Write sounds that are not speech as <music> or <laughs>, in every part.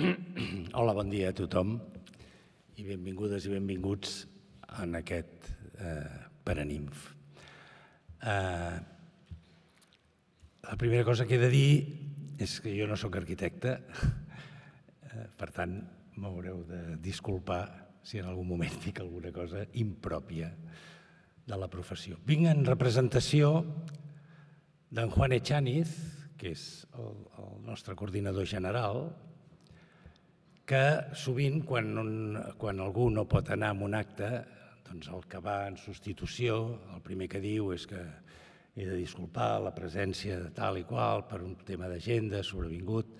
<clears throat> Hola, bon dia a tothom i benvingudes i benvinguts en aquest eh, Paranimf. Eh, la primera cosa que he de dir és que jo no sóc arquitecte, eh, per tant, m'haureu de disculpar si en algun moment <laughs> dic alguna cosa impròpia de la professió. Vinc en representació d'en Juan Echaniz, que és el, el nostre coordinador general, que sovint quan, un, quan algú no pot anar a un acte, doncs el que va en substitució, el primer que diu és que he de disculpar la presència de tal i qual per un tema d'agenda sobrevingut.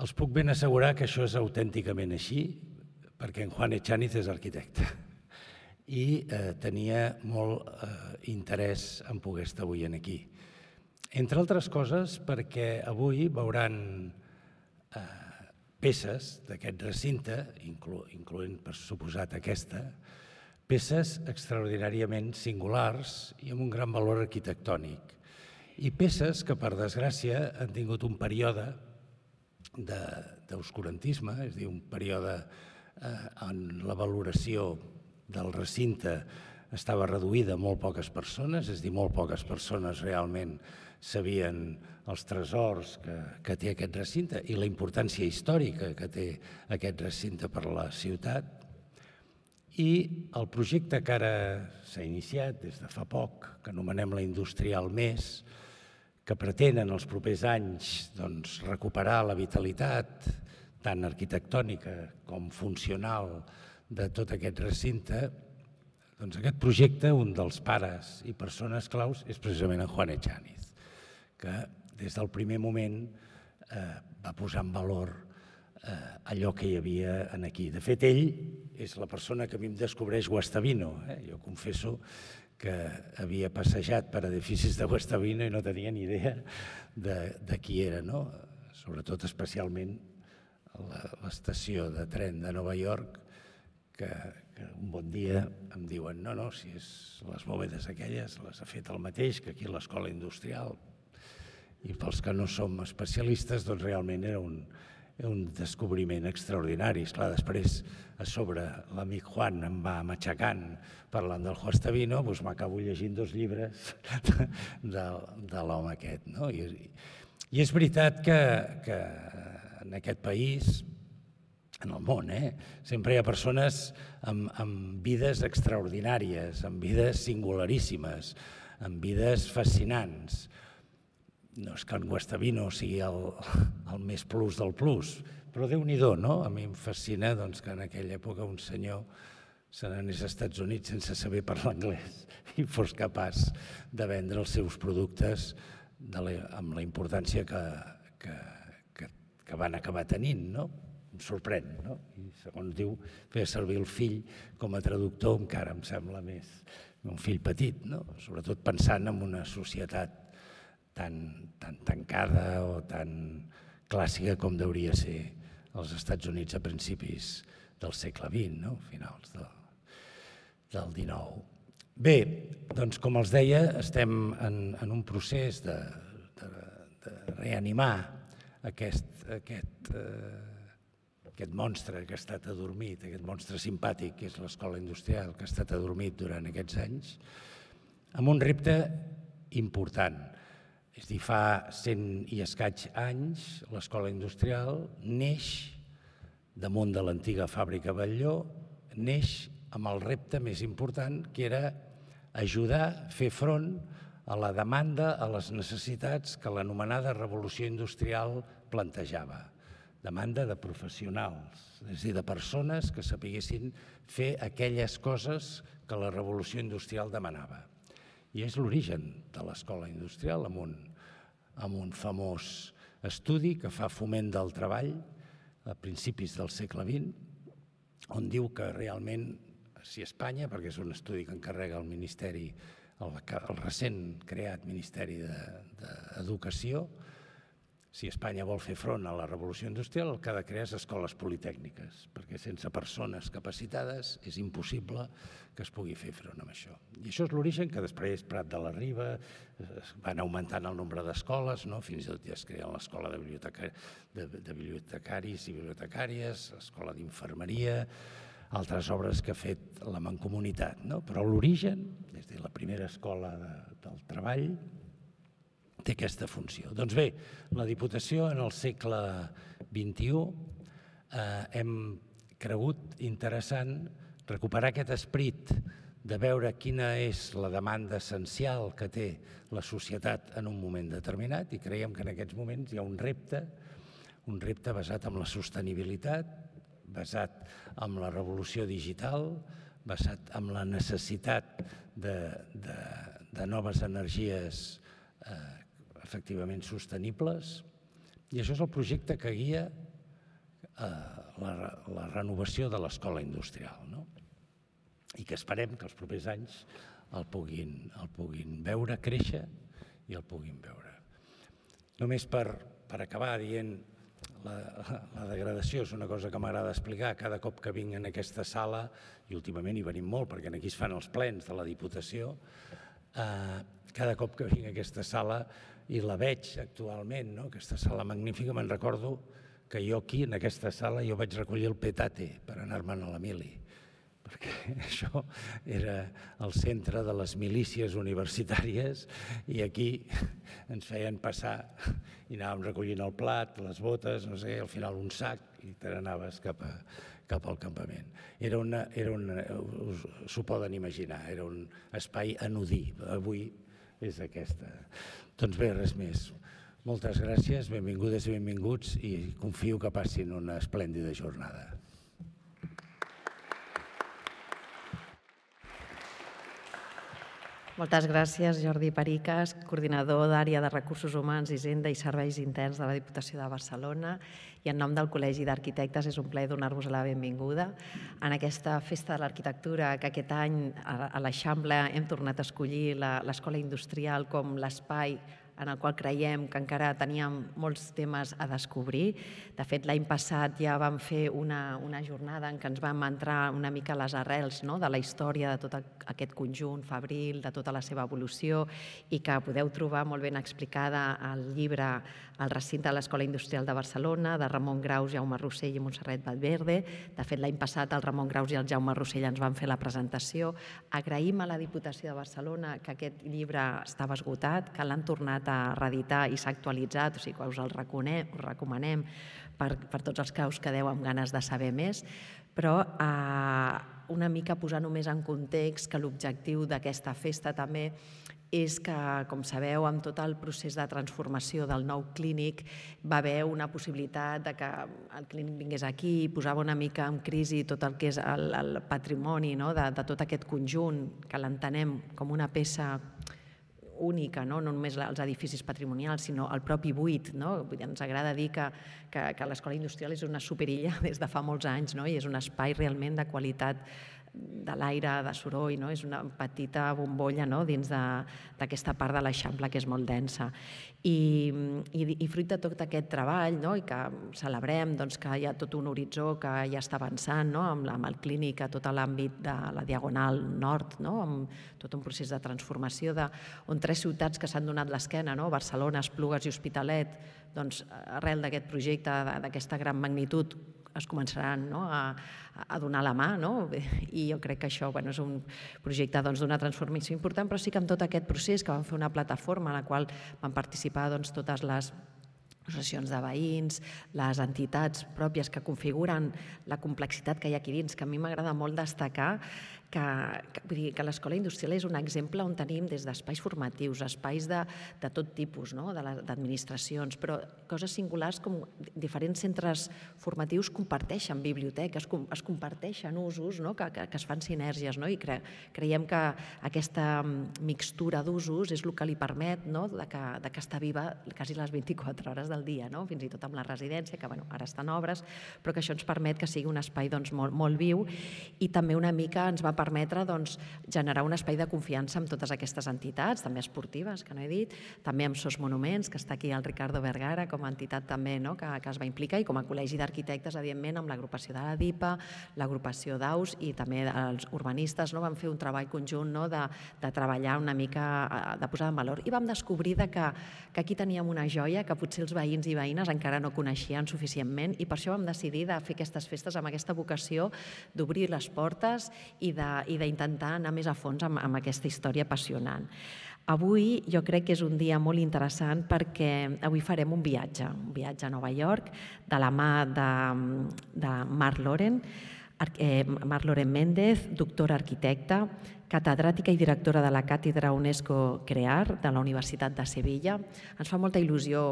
Els puc ben assegurar que això és autènticament així, perquè en Juan Echaniz és arquitecte <laughs> i eh, tenia molt eh, interès en poder estar avui en aquí. Entre altres coses perquè avui veuran eh, peces d'aquest recinte, inclo, incloent per suposat aquesta, peces extraordinàriament singulars i amb un gran valor arquitectònic, i peces que, per desgràcia, han tingut un període d'oscurantisme, és a dir, un període eh, la valoració del recinte estava reduïda a molt poques persones, és a dir, molt poques persones realment sabien els tresors que, que té aquest recinte i la importància històrica que té aquest recinte per la ciutat. I el projecte que ara s'ha iniciat des de fa poc, que anomenem la Industrial Més, que pretén en els propers anys doncs, recuperar la vitalitat tant arquitectònica com funcional de tot aquest recinte, doncs aquest projecte, un dels pares i persones claus, és precisament en Juan Echaniz que des del primer moment eh, va posar en valor eh, allò que hi havia en aquí. De fet, ell és la persona que a mi em descobreix Guastavino. Eh? Jo confesso que havia passejat per edificis de Guastavino i no tenia ni idea de, de qui era, no? sobretot especialment l'estació de tren de Nova York, que, que un bon dia em diuen no, no, si és les bòvedes aquelles les ha fet el mateix que aquí l'Escola Industrial, i pels que no som especialistes, doncs realment era un, un descobriment extraordinari. Esclar, després, a sobre, l'amic Juan em va matxacant parlant del Stavino, doncs m'acabo llegint dos llibres <laughs> de, de l'home aquest. No? I, I és veritat que, que en aquest país, en el món, eh? sempre hi ha persones amb, amb vides extraordinàries, amb vides singularíssimes, amb vides fascinants, no és que en Guastavino sigui el, el més plus del plus, però déu nhi no? A mi em fascina doncs, que en aquella època un senyor se n'anés als Estats Units sense saber parlar anglès <laughs> i fos capaç de vendre els seus productes de la, amb la importància que, que, que, que van acabar tenint, no? Em sorprèn, no? I segons diu, fer servir el fill com a traductor encara em sembla més un fill petit, no? Sobretot pensant en una societat tan, tan tancada o tan clàssica com deuria ser als Estats Units a principis del segle XX, no? finals de, del XIX. Bé, doncs com els deia, estem en, en un procés de, de, de reanimar aquest, aquest, eh, aquest monstre que ha estat adormit, aquest monstre simpàtic que és l'escola industrial que ha estat adormit durant aquests anys, amb un repte important és dir, fa 100 i escaig anys, l'escola industrial neix damunt de l'antiga fàbrica Batlló, neix amb el repte més important que era ajudar a fer front a la demanda, a les necessitats que l'anomenada revolució industrial plantejava. Demanda de professionals, és a dir, de persones que sapiguessin fer aquelles coses que la revolució industrial demanava i és l'origen de l'escola industrial amb un, amb un famós estudi que fa foment del treball a principis del segle XX, on diu que realment si Espanya, perquè és un estudi que encarrega el Ministeri, el, el recent creat Ministeri d'Educació, de, de si Espanya vol fer front a la revolució industrial, el que ha de crear és escoles politècniques, perquè sense persones capacitades és impossible que es pugui fer front amb això. I això és l'origen que després Prat de la Riba eh, van augmentant el nombre d'escoles, no? fins i tot ja es crea l'escola de, biblioteca, de, de bibliotecaris i bibliotecàries, l'escola d'infermeria, altres obres que ha fet la Mancomunitat. No? Però l'origen, des de la primera escola de, del treball, té aquesta funció. Doncs bé, la Diputació en el segle XXI eh, hem cregut interessant recuperar aquest esperit de veure quina és la demanda essencial que té la societat en un moment determinat i creiem que en aquests moments hi ha un repte, un repte basat en la sostenibilitat, basat en la revolució digital, basat en la necessitat de, de, de noves energies eh, efectivament sostenibles i això és el projecte que guia eh, la, la renovació de l'escola industrial no? i que esperem que els propers anys el puguin, el puguin veure créixer i el puguin veure. Només per, per acabar dient la, la degradació és una cosa que m'agrada explicar cada cop que vinc en aquesta sala, i últimament hi venim molt perquè aquí es fan els plens de la Diputació, eh, cada cop que vinc a aquesta sala i la veig actualment, no? aquesta sala magnífica, me'n recordo que jo aquí, en aquesta sala, jo vaig recollir el petate per anar-me'n a la mili, perquè <laughs> això era el centre de les milícies universitàries i aquí <laughs> ens feien passar i anàvem recollint el plat, les botes, no sé, al final un sac i te n'anaves cap, a, cap al campament. Era una, era una, s'ho poden imaginar, era un espai anudí. Avui és aquesta. Doncs bé, res més. Moltes gràcies, benvingudes i benvinguts i confio que passin una esplèndida jornada. Moltes gràcies, Jordi Periques, coordinador d'àrea de Recursos Humans, Hisenda i Serveis Interns de la Diputació de Barcelona i en nom del Col·legi d'Arquitectes és un plaer donar-vos la benvinguda en aquesta Festa de l'Arquitectura que aquest any a l'Eixample hem tornat a escollir l'Escola Industrial com l'espai en el qual creiem que encara teníem molts temes a descobrir. De fet, l'any passat ja vam fer una, una jornada en què ens vam entrar una mica a les arrels no? de la història de tot aquest conjunt fabril, de tota la seva evolució, i que podeu trobar molt ben explicada al llibre al recinte de l'Escola Industrial de Barcelona, de Ramon Graus, Jaume Rossell i Montserrat Valverde. De fet, l'any passat el Ramon Graus i el Jaume Rossell ens van fer la presentació. Agraïm a la Diputació de Barcelona que aquest llibre estava esgotat, que l'han tornat a reeditar i s'ha actualitzat, o sigui que us el us recomanem per, per tots els que us quedeu amb ganes de saber més, però eh, una mica posar només en context que l'objectiu d'aquesta festa també és que, com sabeu, amb tot el procés de transformació del nou clínic va haver una possibilitat de que el clínic vingués aquí i posava una mica en crisi tot el que és el, el patrimoni no? de, de tot aquest conjunt, que l'entenem com una peça única, no, no només els edificis patrimonials, sinó el propi buit. No? Ens agrada dir que, que, que l'escola industrial és una superilla <laughs> des de fa molts anys no? i és un espai realment de qualitat de l'aire, de soroll, no? és una petita bombolla no? dins d'aquesta part de l'Eixample que és molt densa. I, i, i fruit de tot aquest treball, no? i que celebrem doncs, que hi ha tot un horitzó que ja està avançant no? amb, amb el clínic a tot l'àmbit de la Diagonal Nord, no? amb tot un procés de transformació de, on tres ciutats que s'han donat l'esquena, no? Barcelona, Esplugues i Hospitalet, doncs, arrel d'aquest projecte d'aquesta gran magnitud es començaran no, a, a donar la mà no? i jo crec que això bueno, és un projecte doncs, d'una doncs, transformació important, però sí que amb tot aquest procés que vam fer una plataforma a la qual van participar doncs, totes les associacions de veïns, les entitats pròpies que configuren la complexitat que hi ha aquí dins, que a mi m'agrada molt destacar que, que, vull dir, que l'escola industrial és un exemple on tenim des d'espais formatius, espais de, de tot tipus, no? d'administracions, però coses singulars com diferents centres formatius comparteixen biblioteques, com, es comparteixen usos, no? que, que, que es fan sinergies, no? i cre, creiem que aquesta mm, mixtura d'usos és el que li permet no? de, que, de que està viva quasi les 24 hores del dia, no? fins i tot amb la residència, que bueno, ara estan obres, però que això ens permet que sigui un espai doncs, molt, molt viu i també una mica ens va permetre doncs, generar un espai de confiança amb totes aquestes entitats, també esportives, que no he dit, també amb SOS Monuments, que està aquí el Ricardo Vergara com a entitat també no? que, que es va implicar, i com a col·legi d'arquitectes, evidentment, amb l'agrupació de la DIPA, l'agrupació d'AUS i també els urbanistes no? van fer un treball conjunt no? de, de treballar una mica, eh, de posar en valor. I vam descobrir de que, que aquí teníem una joia que potser els veïns i veïnes encara no coneixien suficientment i per això vam decidir de fer aquestes festes amb aquesta vocació d'obrir les portes i de i d'intentar anar més a fons amb, amb aquesta història apassionant. Avui jo crec que és un dia molt interessant perquè avui farem un viatge, un viatge a Nova York, de la mà de, de Marc Loren, eh, Marc Loren Méndez, doctora arquitecta, catedràtica i directora de la Càtedra UNESCO CREAR de la Universitat de Sevilla. Ens fa molta il·lusió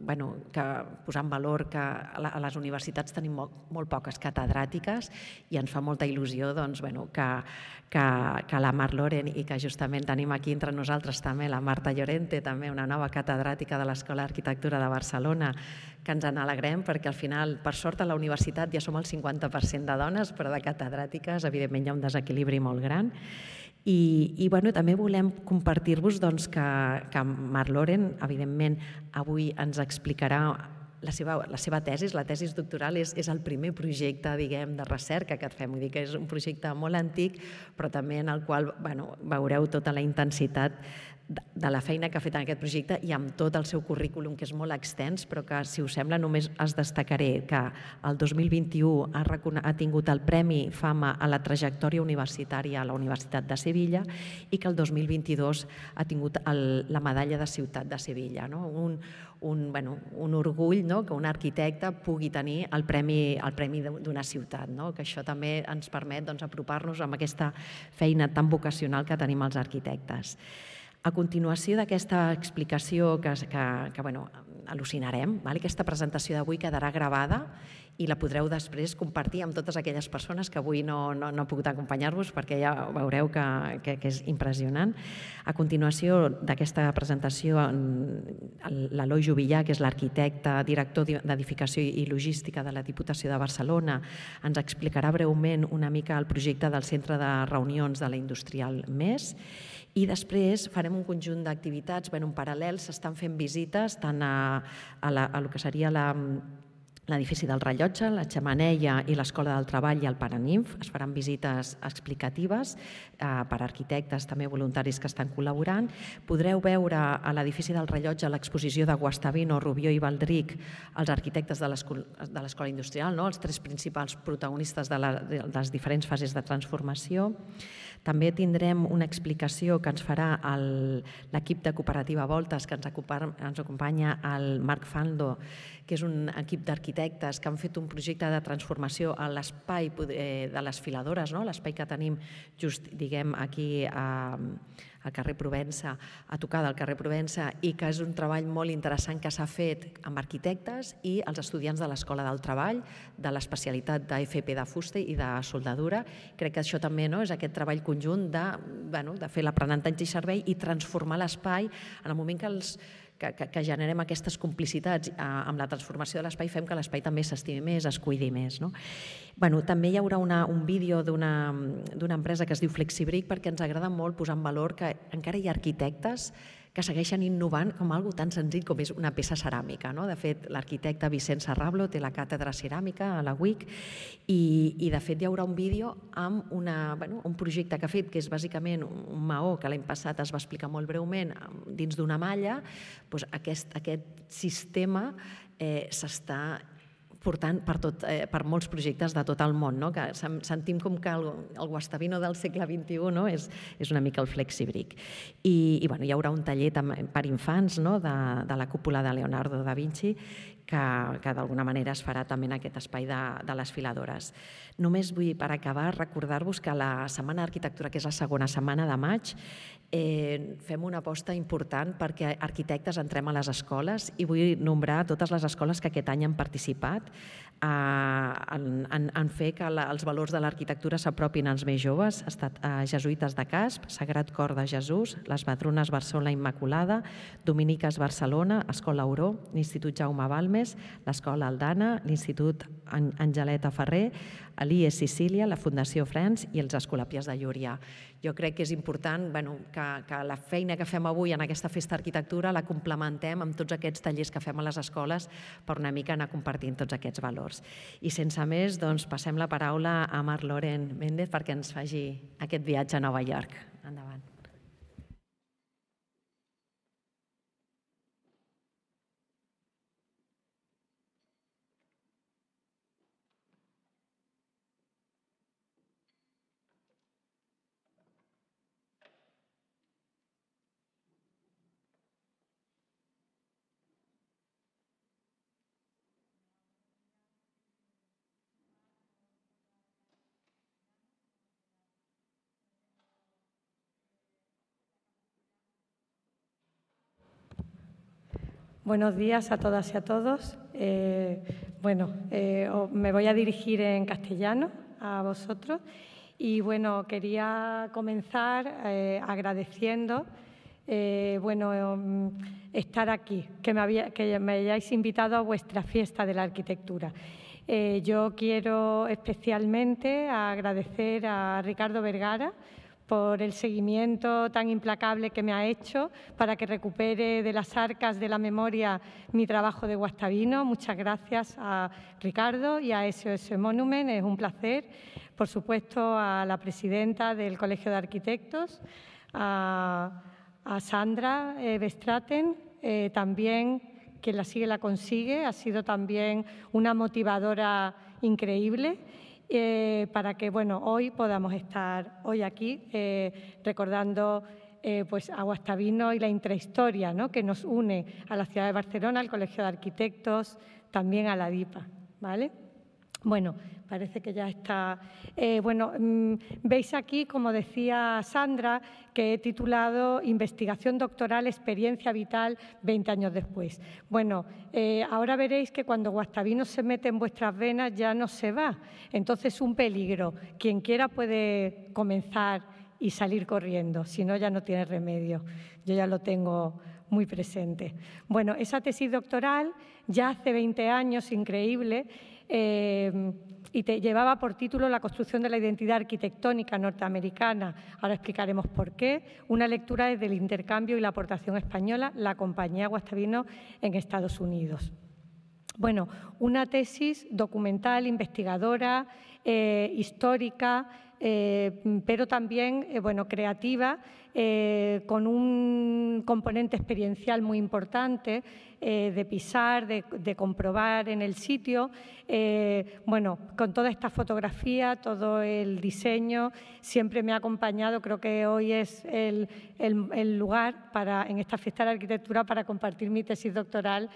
bueno, que posar en valor que a les universitats tenim molt, molt poques catedràtiques i ens fa molta il·lusió doncs, bueno, que, que, que la Mar Loren i que justament tenim aquí entre nosaltres també la Marta Llorente, també una nova catedràtica de l'Escola d'Arquitectura de Barcelona, que ens n'alegrem perquè al final, per sort, a la universitat ja som el 50% de dones, però de catedràtiques, evidentment, hi ha un desequilibri molt gran i, i bueno, també volem compartir-vos doncs, que, que Marc Loren, evidentment, avui ens explicarà la seva, la seva tesi, la tesi doctoral, és, és el primer projecte, diguem, de recerca que et fem. Vull dir que és un projecte molt antic, però també en el qual bueno, veureu tota la intensitat de la feina que ha fet en aquest projecte i amb tot el seu currículum, que és molt extens, però que, si us sembla, només es destacaré que el 2021 ha, ha tingut el Premi Fama a la trajectòria universitària a la Universitat de Sevilla i que el 2022 ha tingut el, la medalla de Ciutat de Sevilla. No? Un, un, bueno, un orgull no? que un arquitecte pugui tenir el premi, el premi d'una ciutat, no? que això també ens permet doncs, apropar-nos amb aquesta feina tan vocacional que tenim els arquitectes. A continuació d'aquesta explicació que, que, que bueno, al·lucinarem, val? aquesta presentació d'avui quedarà gravada i la podreu després compartir amb totes aquelles persones que avui no, no, no han pogut acompanyar-vos perquè ja veureu que, que, que és impressionant. A continuació d'aquesta presentació, l'Eloi Jubillà, que és l'arquitecte, director d'edificació i logística de la Diputació de Barcelona, ens explicarà breument una mica el projecte del Centre de Reunions de la Industrial MES i després farem un conjunt d'activitats, bueno, en paral·lel s'estan fent visites tant a, a, la, a lo que seria la, l'edifici del rellotge, la xamaneia i l'Escola del Treball i el Paraninf. Es faran visites explicatives eh, per arquitectes, també voluntaris que estan col·laborant. Podreu veure a l'edifici del rellotge l'exposició de Guastavino, Rubió i Valdric, els arquitectes de l'Escola Industrial, no? els tres principals protagonistes de, la, de les diferents fases de transformació. També tindrem una explicació que ens farà l'equip de cooperativa Voltes, que ens, ens acompanya el Marc Fando, que és un equip d'arquitectes que han fet un projecte de transformació a l'espai eh, de les filadores, no? l'espai que tenim just diguem, aquí a, eh, al carrer Provença, a tocar del carrer Provença, i que és un treball molt interessant que s'ha fet amb arquitectes i els estudiants de l'Escola del Treball, de l'especialitat d'FP de fusta i de soldadura. Crec que això també no, és aquest treball conjunt de, bueno, de fer l'aprenentatge i servei i transformar l'espai en el moment que els que, que, que generem aquestes complicitats eh, amb la transformació de l'espai, fem que l'espai també s'estimi més, es cuidi més. No? Bueno, també hi haurà una, un vídeo d'una empresa que es diu Flexibric perquè ens agrada molt posar en valor que encara hi ha arquitectes que segueixen innovant com algo tan senzill com és una peça ceràmica. No? De fet, l'arquitecte Vicent Serrablo té la càtedra ceràmica a la UIC i, i de fet, hi haurà un vídeo amb una, bueno, un projecte que ha fet, que és bàsicament un maó que l'any passat es va explicar molt breument dins d'una malla, doncs aquest, aquest sistema eh, s'està portant per, tot, eh, per molts projectes de tot el món, no? que sentim com que el, el Guastavino del segle XXI no? és, és una mica el flexibric. I, i bueno, hi haurà un taller per infants no? de, de la cúpula de Leonardo da Vinci que, que d'alguna manera es farà també en aquest espai de, de les filadores. Només vull, per acabar, recordar-vos que la Setmana d'Arquitectura, que és la segona setmana de maig, eh, fem una aposta important perquè arquitectes entrem a les escoles i vull nombrar totes les escoles que aquest any han participat eh, en, en, en fer que la, els valors de l'arquitectura s'apropin als més joves. Ha estat eh, Jesuïtes de Casp, Sagrat Cor de Jesús, les Badrunes Barcelona Immaculada, Dominiques Barcelona, Escola Auró, l'Institut Jaume Balme, Balmes, l'Escola Aldana, l'Institut Angeleta Ferrer, l'IE Sicília, la Fundació Frens i els Escolàpies de Llúria. Jo crec que és important bueno, que, que la feina que fem avui en aquesta festa d'arquitectura la complementem amb tots aquests tallers que fem a les escoles per una mica anar compartint tots aquests valors. I sense més, doncs, passem la paraula a Marc Loren Méndez perquè ens faci aquest viatge a Nova York. Endavant. Buenos días a todas y a todos. Eh, bueno, eh, me voy a dirigir en castellano a vosotros y bueno, quería comenzar eh, agradeciendo bueno, mm, estar aquí, que me, había, que me hayáis invitado a vuestra fiesta de la arquitectura. yo quiero especialmente agradecer a Ricardo Vergara, por el seguimiento tan implacable que me ha hecho para que recupere de las arcas de la memoria mi trabajo de Guastavino. Muchas gracias a Ricardo y a SOS Monument, es un placer. Por supuesto, a la presidenta del Colegio de Arquitectos, a, Sandra Bestraten, eh, eh, también que la sigue, la consigue, ha sido también una motivadora increíble eh, para que bueno, hoy podamos estar hoy aquí eh, recordando eh, pues y la intrahistoria que nos une a la ciudad de Barcelona, al Colegio de Arquitectos, también a la DIPA. ¿vale? Bueno, Parece que ya está. Eh, bueno, mm, veis aquí, como decía Sandra, que he titulado Investigación doctoral, experiencia vital 20 años después. Bueno, eh, ahora veréis que cuando Guastavino se mete en vuestras venas ya no se va. Entonces, un peligro. Quien quiera puede comenzar y salir corriendo, si no ya no tiene remedio. Yo ya lo tengo muy presente. Bueno, esa tesis doctoral ya hace 20 años, increíble. Eh, y te llevaba por título La construcción de la identidad arquitectónica norteamericana. Ahora explicaremos por qué. Una lectura desde el intercambio y la aportación española, la compañía Guastavino en Estados Unidos. Bueno, una tesis documental, investigadora, eh, histórica, eh, pero también eh, bueno, creativa, eh, con un componente experiencial muy importante de pisar, de, comprobar en el sitio. bueno, con toda esta fotografía, todo el diseño, siempre me ha acompañado. Creo que hoy es el, lugar para, en esta fiesta de arquitectura para compartir mi tesis doctoral.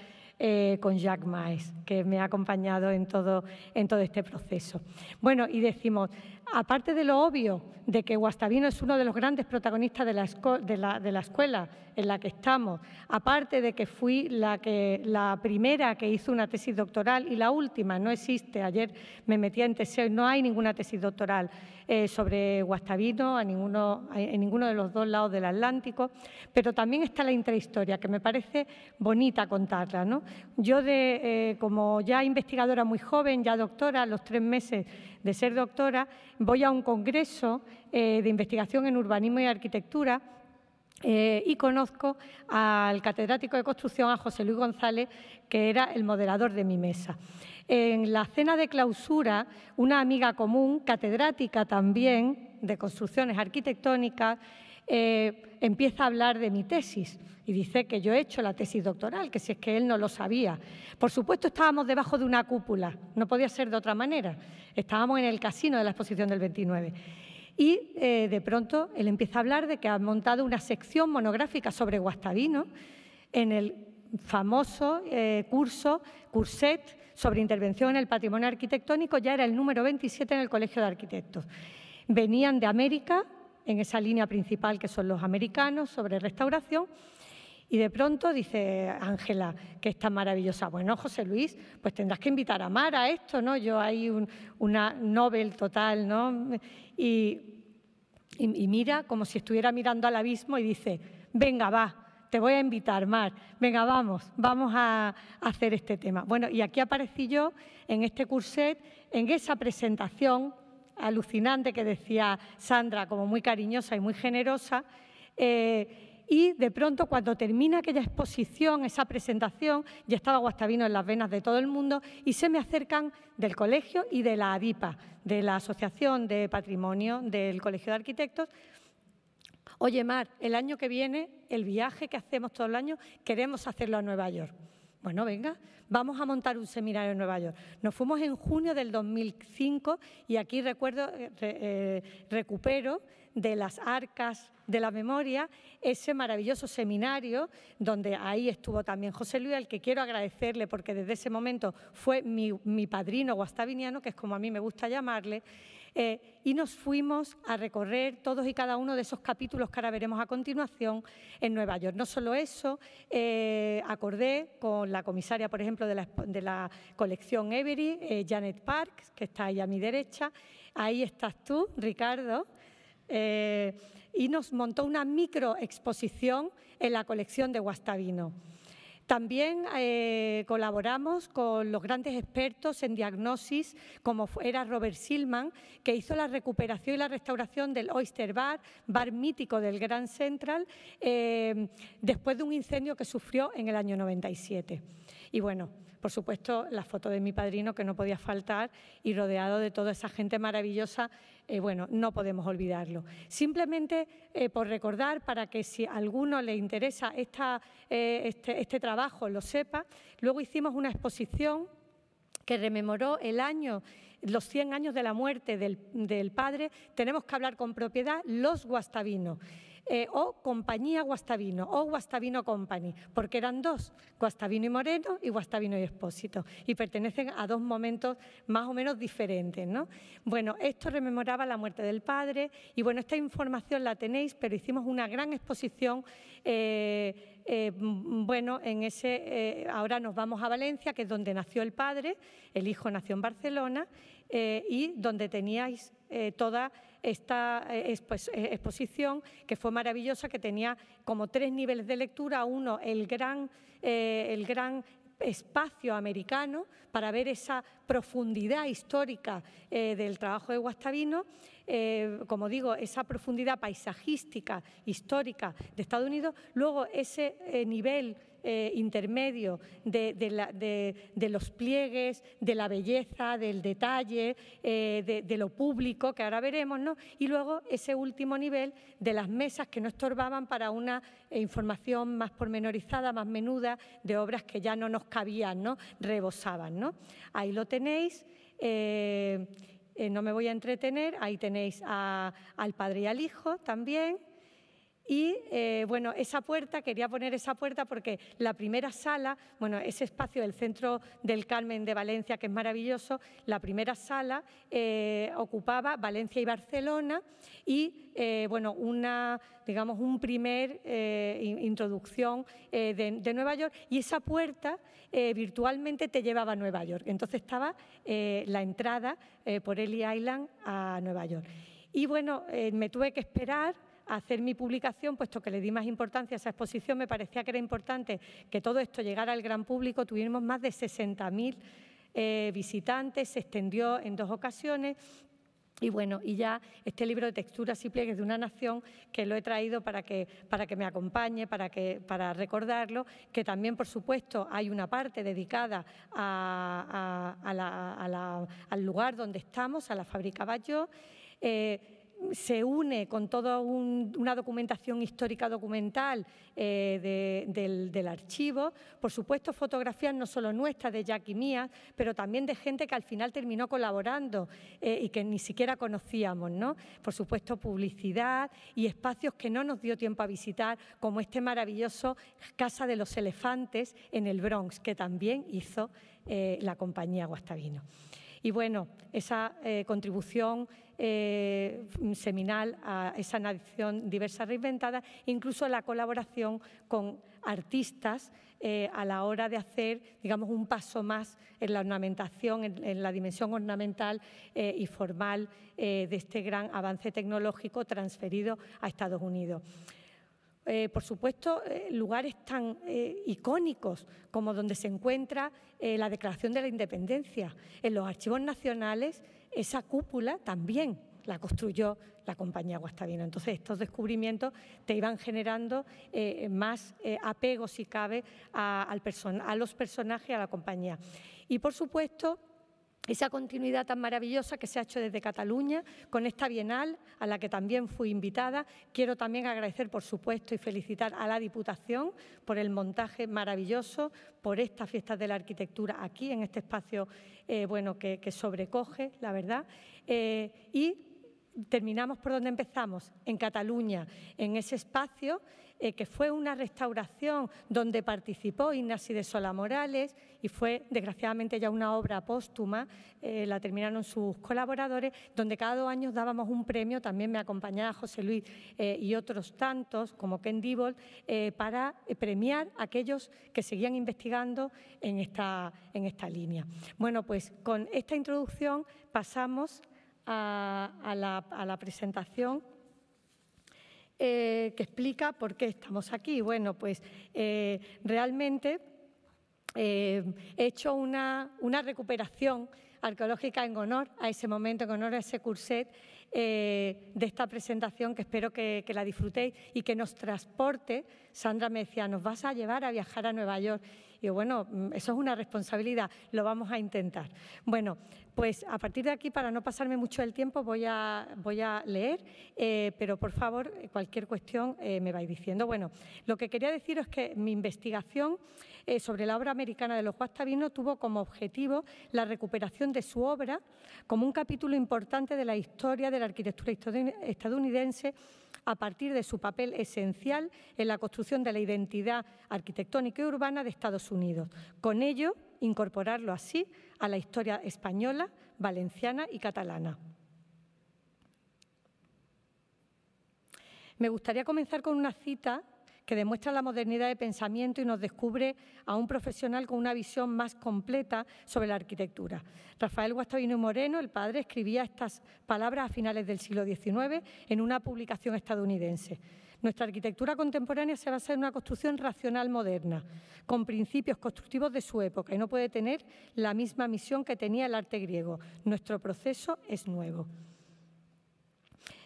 con Jack Maes, que me ha acompañado en todo, en todo este proceso. Bueno, y decimos, aparte de lo obvio de que Guastavino es uno de los grandes protagonistas de la, escuela en la que estamos, aparte de que fui la, primera que hizo una tesis doctoral y la última, no existe, ayer me metí en tesis, no hay ninguna tesis doctoral eh, sobre Guastavino en ninguno de los dos lados del Atlántico, pero también está la intrahistoria, que me parece bonita contarla. ¿no? Yo, de, eh, como ya investigadora muy joven, ya doctora, los tres meses de ser doctora, voy a un congreso eh, de investigación en urbanismo y arquitectura eh, y conozco al catedrático de construcción, a José Luis González, que era el moderador de mi mesa. En la cena de clausura, una amiga común, catedrática también de construcciones arquitectónicas, eh, empieza a hablar de mi tesis y dice que yo he hecho la tesis doctoral, que si es que él no lo sabía. Por supuesto, estábamos debajo de una cúpula, no podía ser de otra manera. Estábamos en el casino de la exposición del 29. Y eh, de pronto él empieza a hablar de que ha montado una sección monográfica sobre Guastavino en el famoso eh, curso Curset sobre intervención en el patrimonio arquitectónico, ya era el número 27 en el Colegio de Arquitectos. Venían de América, en esa línea principal que son los americanos sobre restauración. Y de pronto dice Ángela, que está maravillosa, bueno, José Luis, pues tendrás que invitar a Mar a esto, ¿no? Yo hay una Nobel total, ¿no? Y, y mira como si estuviera mirando al abismo y dice, venga, va, te voy a invitar, Mar. Venga, vamos, vamos a hacer este tema. Bueno, y aquí aparecí yo en este curset, en esa presentación alucinante que decía Sandra, como muy cariñosa y muy generosa. Eh, y de pronto, cuando termina aquella exposición, esa presentación, ya estaba Guastavino en las venas de todo el mundo y se me acercan del colegio y de la ADIPA, de la Asociación de Patrimonio del Colegio de Arquitectos. Oye, Mar, el año que viene, el viaje que hacemos todo el año, queremos hacerlo a Nueva York. Bueno, venga, vamos a montar un seminario en Nueva York. Nos fuimos en junio del 2005 y aquí recuerdo, eh, eh, recupero de las arcas de la memoria ese maravilloso seminario donde ahí estuvo también José Luis, al que quiero agradecerle porque desde ese momento fue mi, mi padrino guastaviniano, que es como a mí me gusta llamarle, eh, y nos fuimos a recorrer todos y cada uno de esos capítulos que ahora veremos a continuación en Nueva York. No solo eso, eh, acordé con la comisaria, por ejemplo, de la, colección Every, eh, Janet Parks, que está ahí a mi derecha. Ahí estás tú, Ricardo. y nos montó una microexposición en la colección de Guastavino. También eh, colaboramos con los grandes expertos en diagnosis, como era Robert Silman, que hizo la recuperación y la restauración del Oyster Bar, bar mítico del Grand Central, eh, después de un incendio que sufrió en el año 97. Y bueno, por supuesto, la foto de mi padrino que no podía faltar y rodeado de toda esa gente maravillosa, eh, bueno, no podemos olvidarlo. Simplemente eh, por recordar, para que si a alguno le interesa eh, este, este, trabajo lo sepa, luego hicimos una exposición que rememoró el año, los 100 años de la muerte del, del padre, tenemos que hablar con propiedad los guastavinos. Eh, o Compañía Guastavino o Guastavino Company, porque eran dos, Guastavino y Moreno y Guastavino y Expósito, y pertenecen a dos momentos más o menos diferentes. ¿no? Bueno, esto rememoraba la muerte del padre y bueno, esta información la tenéis, pero hicimos una gran exposición. Eh, eh, bueno, en ese, ahora nos vamos a Valencia, que es donde nació el padre, el hijo nació en Barcelona y donde teníais toda esta eh, eh, exposición que fue maravillosa, que tenía como tres niveles de lectura. Uno, el gran, eh, el gran espacio americano para ver esa profundidad histórica del trabajo de Guastavino, como digo, esa profundidad paisajística, histórica de Estados Unidos, luego ese nivel eh, intermedio de, los pliegues, de la belleza, del detalle, eh, de, lo público, que ahora veremos, ¿no? y luego ese último nivel de las mesas que no estorbaban para una información más pormenorizada, más menuda, de obras que ya no nos cabían, ¿no? rebosaban. Ahí lo tenéis. Eh, no me voy a entretener, ahí tenéis al Padre y al Hijo también, y eh, bueno, esa puerta, quería poner esa puerta porque la primera sala, bueno, ese espacio del centro del Carmen de Valencia, que es maravilloso, la primera sala eh, ocupaba Valencia y Barcelona y eh, bueno, una, digamos, un primer introducción de, Nueva York y esa puerta virtualmente te llevaba a Nueva York. Entonces estaba la entrada por Ellie Island a Nueva York. Y bueno, me tuve que esperar hacer mi publicación, puesto que le di más importancia a esa exposición, me parecía que era importante que todo esto llegara al gran público, tuvimos más de 60.000 eh, visitantes, se extendió en dos ocasiones. Y bueno, y ya este libro de texturas y pliegues de una nación que lo he traído para que, para que me acompañe, para, que, para recordarlo, que también, por supuesto, hay una parte dedicada al lugar donde estamos, a la fábrica Bayo se une con toda una documentación histórica documental eh, del, archivo, por supuesto fotografías no solo nuestras de Jack mía, pero también de gente que al final terminó colaborando eh, y que ni siquiera conocíamos, ¿no? Por supuesto publicidad y espacios que no nos dio tiempo a visitar, como este maravilloso Casa de los Elefantes en el Bronx, que también hizo eh, la compañía Guastavino. Y bueno, esa contribución eh, seminal a esa nación diversa reinventada, incluso la colaboración con artistas eh, a la hora de hacer, digamos, un paso más en la ornamentación, en, la dimensión ornamental eh, y formal de este gran avance tecnológico transferido a Estados Unidos. por supuesto, lugares tan icónicos como donde se encuentra la Declaración de la Independencia, en los archivos nacionales esa cúpula también la construyó la compañía Guastavino. Entonces, estos descubrimientos te iban generando eh, más eh, apego, si cabe, a, al los personajes, a la compañía. Y, por supuesto, esa continuidad tan maravillosa que se ha hecho desde Cataluña con esta bienal a la que también fui invitada. Quiero también agradecer, por supuesto, y felicitar a la Diputación por el montaje maravilloso, por estas fiestas de la arquitectura aquí, en este espacio eh, bueno, que, sobrecoge, la verdad. Eh, terminamos por donde empezamos, en Cataluña, en ese espacio eh, que fue una restauración donde participó Ignacio de Sola Morales y fue desgraciadamente ya una obra póstuma, eh, la terminaron sus colaboradores, donde cada dos años dábamos un premio, también me acompañaba José Luis eh, y otros tantos como Ken Dibold, para premiar a aquellos que seguían investigando en esta, en esta línea. Bueno, pues con esta introducción pasamos a, la, presentación eh, que explica por qué estamos aquí. Bueno, pues eh, realmente eh, he hecho una, recuperación arqueológica en honor a ese momento, en honor a ese curset de esta presentación que espero que, que la disfrutéis y que nos transporte. Sandra me decía, nos vas a llevar a viajar a Nueva York y bueno, mm, eso es una responsabilidad, lo vamos a intentar. Bueno, pues a partir de aquí, para no pasarme mucho el tiempo, voy a, leer, eh, pero por favor, eh, cualquier cuestión eh, me vais diciendo. Bueno, lo que quería deciros es que mi investigación sobre la obra americana de los Guastavino tuvo como objetivo la recuperación de su obra como un capítulo importante de la historia de la arquitectura estadounidense a partir de su papel esencial en la construcción de la identidad arquitectónica y urbana de Estados Unidos. Con ello, incorporarlo así a la historia española, valenciana y catalana. Me gustaría comenzar con una cita que demuestra la modernidad de pensamiento y nos descubre a un profesional con una visión más completa sobre la arquitectura. Rafael Guastavino Moreno, el padre, escribía estas palabras a finales del siglo XIX en una publicación estadounidense. Nuestra arquitectura contemporánea se basa en una construcción racional moderna, con principios constructivos de su época y no puede tener la misma misión que tenía el arte griego. Nuestro proceso es nuevo.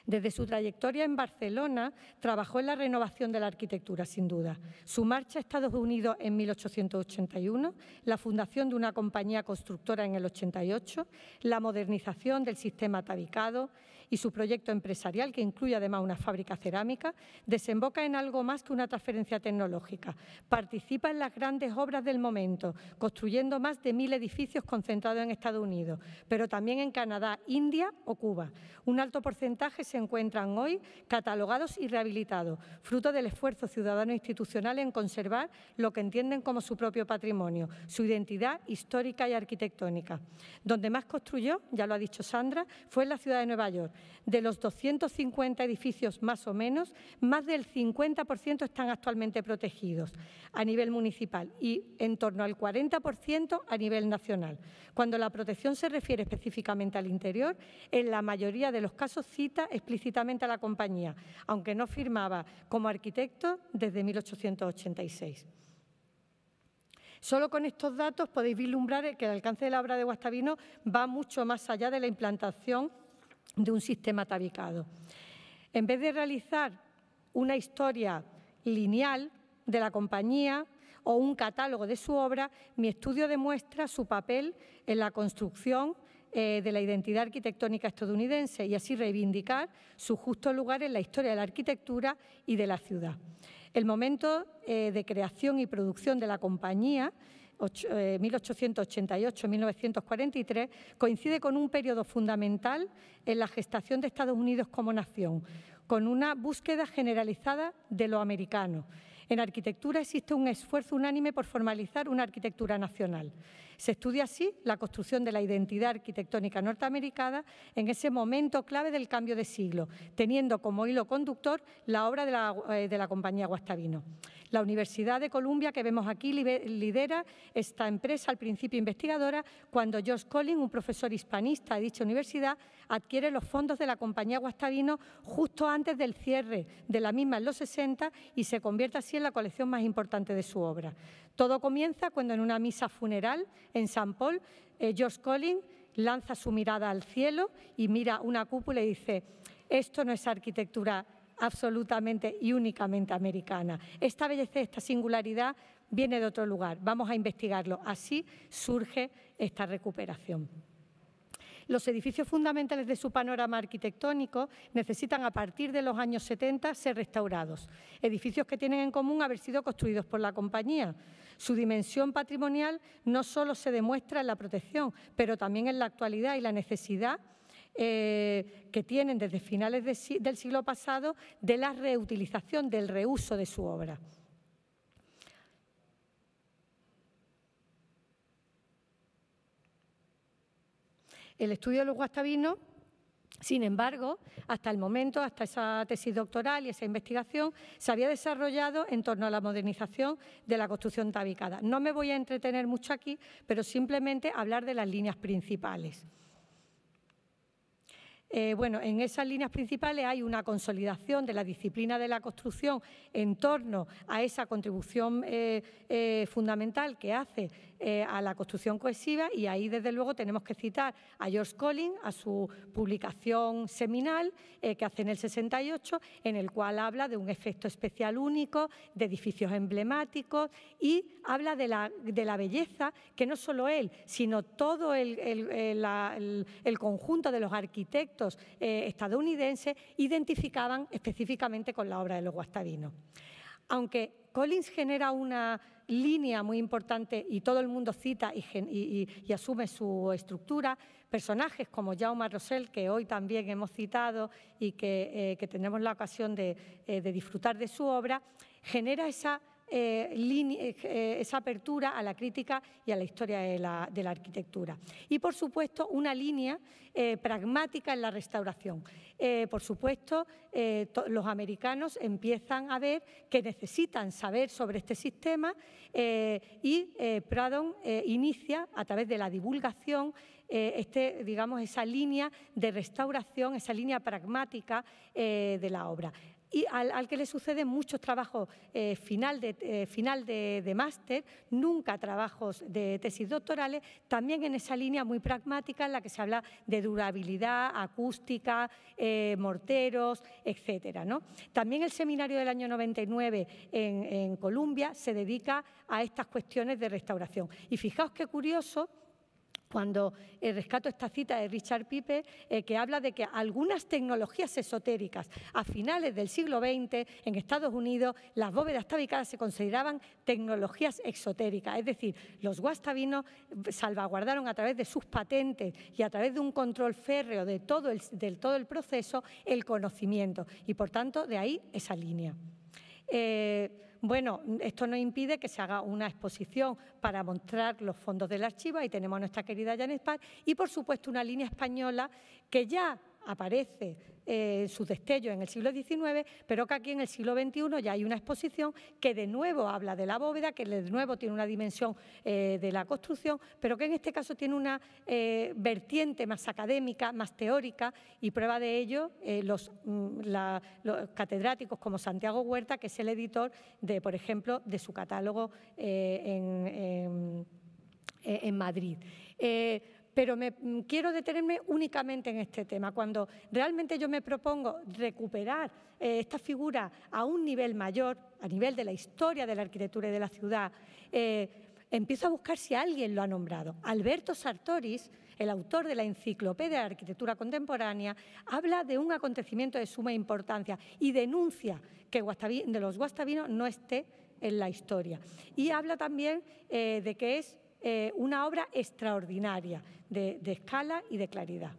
Desde su trayectoria en Barcelona, trabajó en la renovación de la arquitectura, sin duda. Su marcha a Estados Unidos en 1881, la fundación de una compañía constructora en el 88, la modernización del sistema tabicado, y su proyecto empresarial, que incluye además una fábrica cerámica, desemboca en algo más que una transferencia tecnológica. Participa en las grandes obras del momento, construyendo más de mil edificios concentrados en Estados Unidos, pero también en Canadá, India o Cuba. Un alto porcentaje se encuentran hoy catalogados y rehabilitados, fruto del esfuerzo ciudadano e institucional en conservar lo que entienden como su propio patrimonio, su identidad histórica y arquitectónica. Donde más construyó, ya lo ha dicho Sandra, fue en la ciudad de Nueva York, de los 250 edificios más o menos, más del 50% están actualmente protegidos a nivel municipal y en torno al 40% a nivel nacional. Cuando la protección se refiere específicamente al interior, en la mayoría de los casos cita explícitamente a la compañía, aunque no firmaba como arquitecto desde 1886. Solo con estos datos podéis vislumbrar que el alcance de la obra de Guastavino va mucho más allá de la implantación de un sistema tabicado. En vez de realizar una historia lineal de la compañía o un catálogo de su obra, mi estudio demuestra su papel en la construcción eh, de la identidad arquitectónica estadounidense y así reivindicar su justo lugar en la historia de la arquitectura y de la ciudad. El momento eh, de creación y producción de la compañía 1888-1943 eh, coincide con un periodo fundamental en la gestación de Estados Unidos como nación, con una búsqueda generalizada de lo americano. En arquitectura existe un esfuerzo unánime por formalizar una arquitectura nacional. Se estudia así la construcción de la identidad arquitectónica norteamericana en ese momento clave del cambio de siglo, teniendo como hilo conductor la obra de la, eh, compañía Guastavino. La Universidad de Columbia, que vemos aquí, lidera esta empresa al principio investigadora cuando Josh Collins, un profesor hispanista de dicha universidad, adquiere los fondos de la compañía Guastavino justo antes del cierre de la misma en los 60 y se convierte así en la colección más importante de su obra. Todo comienza cuando en una misa funeral en San Paul, eh, George Collins lanza su mirada al cielo y mira una cúpula y dice, esto no es arquitectura absolutamente y únicamente americana. Esta belleza, esta singularidad viene de otro lugar. Vamos a investigarlo. Así surge esta recuperación. Los edificios fundamentales de su panorama arquitectónico necesitan a partir de los años 70 ser restaurados, edificios que tienen en común haber sido construidos por la compañía. Su dimensión patrimonial no solo se demuestra en la protección, pero también en la actualidad y la necesidad eh, que tienen desde finales del siglo pasado de la reutilización, del reuso de su obra. El estudio de los guastavinos sin embargo, hasta el momento, hasta esa tesis doctoral y esa investigación, se había desarrollado en torno a la modernización de la construcción tabicada. No me voy a entretener mucho aquí, pero simplemente hablar de las líneas principales. Eh, bueno, en esas líneas principales hay una consolidación de la disciplina de la construcción en torno a esa contribución eh, eh, fundamental que hace eh, a la construcción cohesiva y ahí desde luego tenemos que citar a George Collins, a su publicación seminal eh, que hace en el 68, en el cual habla de un efecto especial único, de edificios emblemáticos y habla de la, belleza que no solo él, sino todo el, conjunto de los arquitectos eh, estadounidenses identificaban específicamente con la obra de los guastavinos. Aunque Collins genera una línea muy importante y todo el mundo cita y, asume su estructura. Personajes como Jaume Rosell, que hoy también hemos citado y que, eh, tenemos la ocasión eh, de disfrutar de su obra, genera esa eh, eh, eh, esa apertura a la crítica y a la historia de la, arquitectura. Y, por supuesto, una línea pragmática en la restauración. por supuesto, los americanos empiezan a ver que necesitan saber sobre este sistema y Pradon inicia, a través de la divulgación, este, digamos, esa línea de restauración, esa línea pragmática de la obra y al, que le sucede muchos trabajos eh, final de, eh, final de, máster, nunca trabajos de tesis doctorales, también en esa línea muy pragmática en la que se habla de durabilidad, acústica, eh, morteros, etcétera. También el seminario del año 99 en, en Colombia se dedica a estas cuestiones de restauración. Y fijaos qué curioso cuando eh, rescato esta cita de Richard Pipe, eh, que habla de que algunas tecnologías esotéricas a finales del siglo XX en Estados Unidos, las bóvedas tabicadas se consideraban tecnologías exotéricas, es decir, los guastavinos eh, salvaguardaron a través de sus patentes y a través de un control férreo de todo el, proceso el conocimiento y por tanto de ahí esa línea. Bueno, esto no impide que se haga una exposición para mostrar los fondos del archivo, ahí tenemos a nuestra querida Janet y por supuesto una línea española que ya aparece eh, su sus destellos en el siglo XIX, pero que aquí en el siglo XXI ya hay una exposición que de nuevo habla de la bóveda, que de nuevo tiene una dimensión eh, de la construcción, pero que en este caso tiene una eh, vertiente más académica, más teórica, y prueba de ello mm, los, catedráticos como Santiago Huerta, que es el editor de, por ejemplo, de su catálogo en, Madrid pero me, mm, quiero detenerme únicamente en este tema. Cuando realmente yo me propongo recuperar eh, esta figura a un nivel mayor, a nivel de la historia de la arquitectura y de la ciudad, eh, empiezo a buscar si alguien lo ha nombrado. Alberto Sartoris, el autor de la Enciclopedia de Arquitectura Contemporánea, habla de un acontecimiento de suma importancia y denuncia que de los guastavinos no esté en la historia. Y habla también eh, de que es eh, una obra extraordinaria de, escala y de claridad.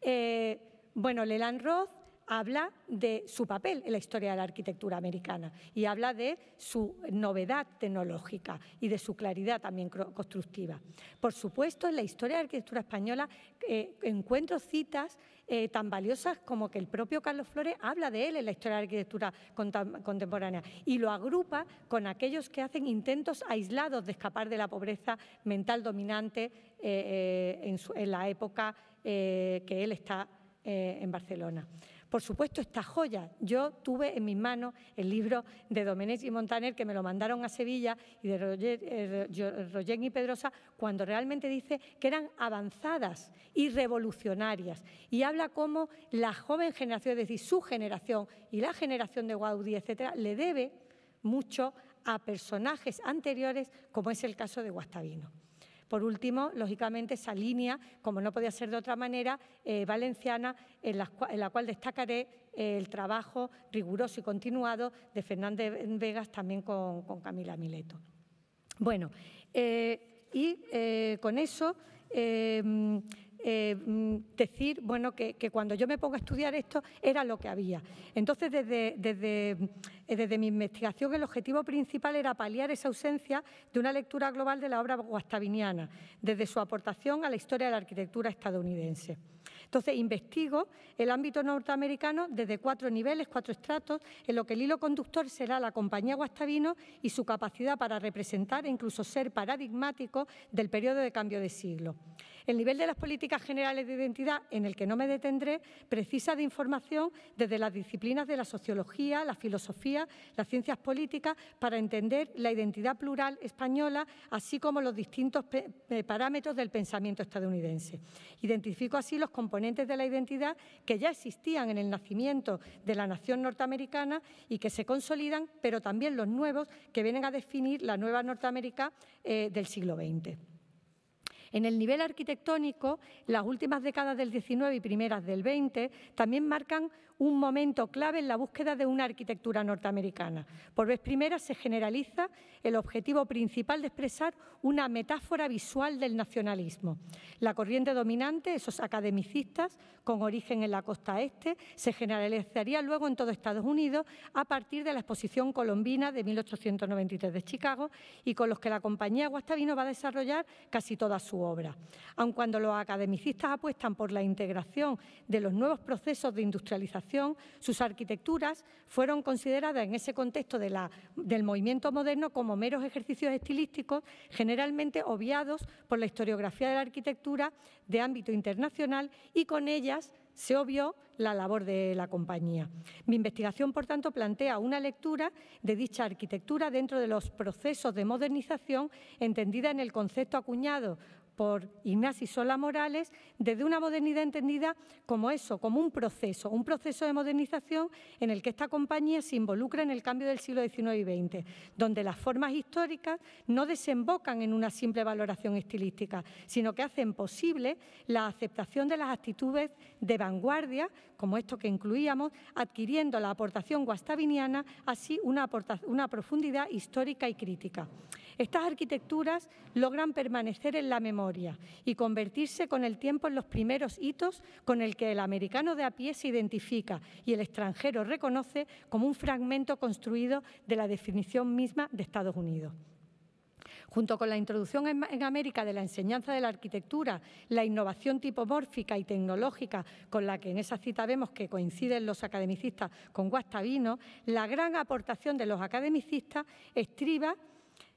Eh, bueno, Leland Roth habla de su papel en la historia de la arquitectura americana y habla de su novedad tecnológica y de su claridad también constructiva. Por supuesto, en la historia de la arquitectura española eh, encuentro citas eh, tan valiosas como que el propio Carlos Flores habla de él en la historia de la arquitectura contemporánea y lo agrupa con aquellos que hacen intentos aislados de escapar de la pobreza mental dominante eh, eh, en, la época que él está en Barcelona. Por supuesto, esta joya. Yo tuve en mis manos el libro de Domenech y Montaner, que me lo mandaron a Sevilla, y de Rogén eh, y Pedrosa, cuando realmente dice que eran avanzadas y revolucionarias. Y habla cómo la joven generación, es decir, su generación y la generación de Gaudí, etcétera, le debe mucho a personajes anteriores, como es el caso de Guastavino. Por último, lógicamente, esa línea, como no podía ser de otra manera, eh, valenciana, en la, cual destacaré eh, el trabajo riguroso y continuado de Fernández Vegas también con, Camila Mileto. Bueno, eh, y con eso eh, mm, decir, bueno, que, cuando yo me pongo a estudiar esto era lo que había. Entonces, desde, desde, eh, desde mi investigación, el objetivo principal era paliar esa ausencia de una lectura global de la obra guastaviniana, desde su aportación a la historia de la arquitectura estadounidense. Entonces, investigo el ámbito norteamericano desde cuatro niveles, cuatro estratos, en lo que el hilo conductor será la compañía Guastavino y su capacidad para representar e incluso ser paradigmático del periodo de cambio de siglo. El nivel de las políticas generales de identidad, en el que no me detendré, precisa de información desde las disciplinas de la sociología, la filosofía, las ciencias políticas, para entender la identidad plural española, así como los distintos eh, parámetros del pensamiento estadounidense. Identifico así los componentes de la identidad que ya existían en el nacimiento de la nación norteamericana y que se consolidan, pero también los nuevos que vienen a definir la nueva Norteamérica eh, del siglo XX. En el nivel arquitectónico, las últimas décadas del 19 y primeras del 20 también marcan un momento clave en la búsqueda de una arquitectura norteamericana. Por vez primera se generaliza el objetivo principal de expresar una metáfora visual del nacionalismo. La corriente dominante, esos academicistas con origen en la costa este, se generalizaría luego en todo Estados Unidos a partir de la exposición colombina de 1893 de Chicago y con los que la compañía Guastavino va a desarrollar casi toda su obra. Aun cuando los academicistas apuestan por la integración de los nuevos procesos de industrialización, sus arquitecturas fueron consideradas en ese contexto del movimiento moderno como meros ejercicios estilísticos, generalmente obviados por la historiografía de la arquitectura de ámbito internacional y con ellas se obvió la labor de la compañía. Mi investigación, por tanto, plantea una lectura de dicha arquitectura dentro de los procesos de modernización entendida en el concepto acuñado por Ignacio Sola Morales, desde una modernidad entendida como eso, como un proceso, un proceso de modernización en el que esta compañía se involucra en el cambio del siglo XIX y XX, donde las formas históricas no desembocan en una simple valoración estilística, sino que hacen posible la aceptación de las actitudes de vanguardia como esto que incluíamos, adquiriendo la aportación guastaviniana, así una, una profundidad histórica y crítica. Estas arquitecturas logran permanecer en la memoria y convertirse con el tiempo en los primeros hitos con el que el americano de a pie se identifica y el extranjero reconoce como un fragmento construido de la definición misma de Estados Unidos. Junto con la introducción en, América de la enseñanza de la arquitectura, la innovación tipomórfica y tecnológica con la que en esa cita vemos que coinciden los academicistas con Guastavino, la gran aportación de los academicistas estriba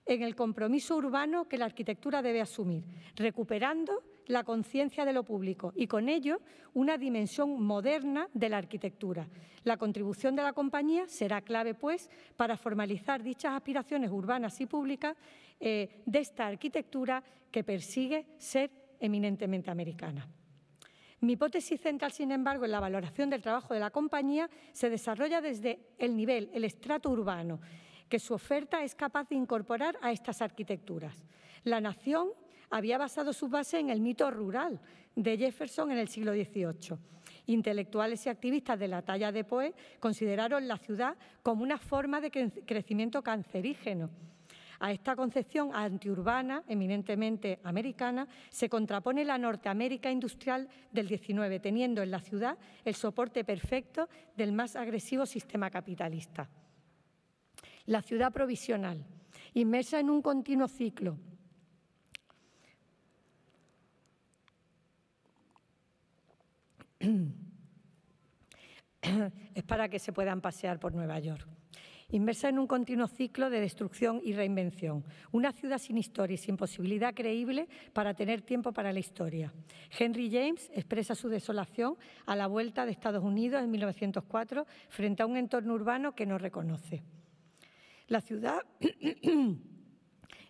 en el compromiso urbano que la arquitectura debe asumir, recuperando la conciencia de lo público y con ello una dimensión moderna de la arquitectura. La contribución de la compañía será clave, pues, para formalizar dichas aspiraciones urbanas y públicas eh, de esta arquitectura que persigue ser eminentemente americana. Mi hipótesis central, sin embargo, en la valoración del trabajo de la compañía se desarrolla desde el nivel, el estrato urbano, que su oferta es capaz de incorporar a estas arquitecturas. La nación había basado su base en el mito rural de Jefferson en el siglo XVIII. Intelectuales y activistas de la talla de Poe consideraron la ciudad como una forma de crecimiento cancerígeno. A esta concepción antiurbana, eminentemente americana, se contrapone la Norteamérica industrial del XIX, teniendo en la ciudad el soporte perfecto del más agresivo sistema capitalista. La ciudad provisional, inmersa en un continuo ciclo <clears throat> es para que se puedan pasear por Nueva York. Inmersa en un continuo ciclo de destrucción y reinvención, una ciudad sin historia y sin posibilidad creíble para tener tiempo para la historia. Henry James expresa su desolación a la vuelta de Estados Unidos en 1904 frente a un entorno urbano que no reconoce. La ciudad <clears throat>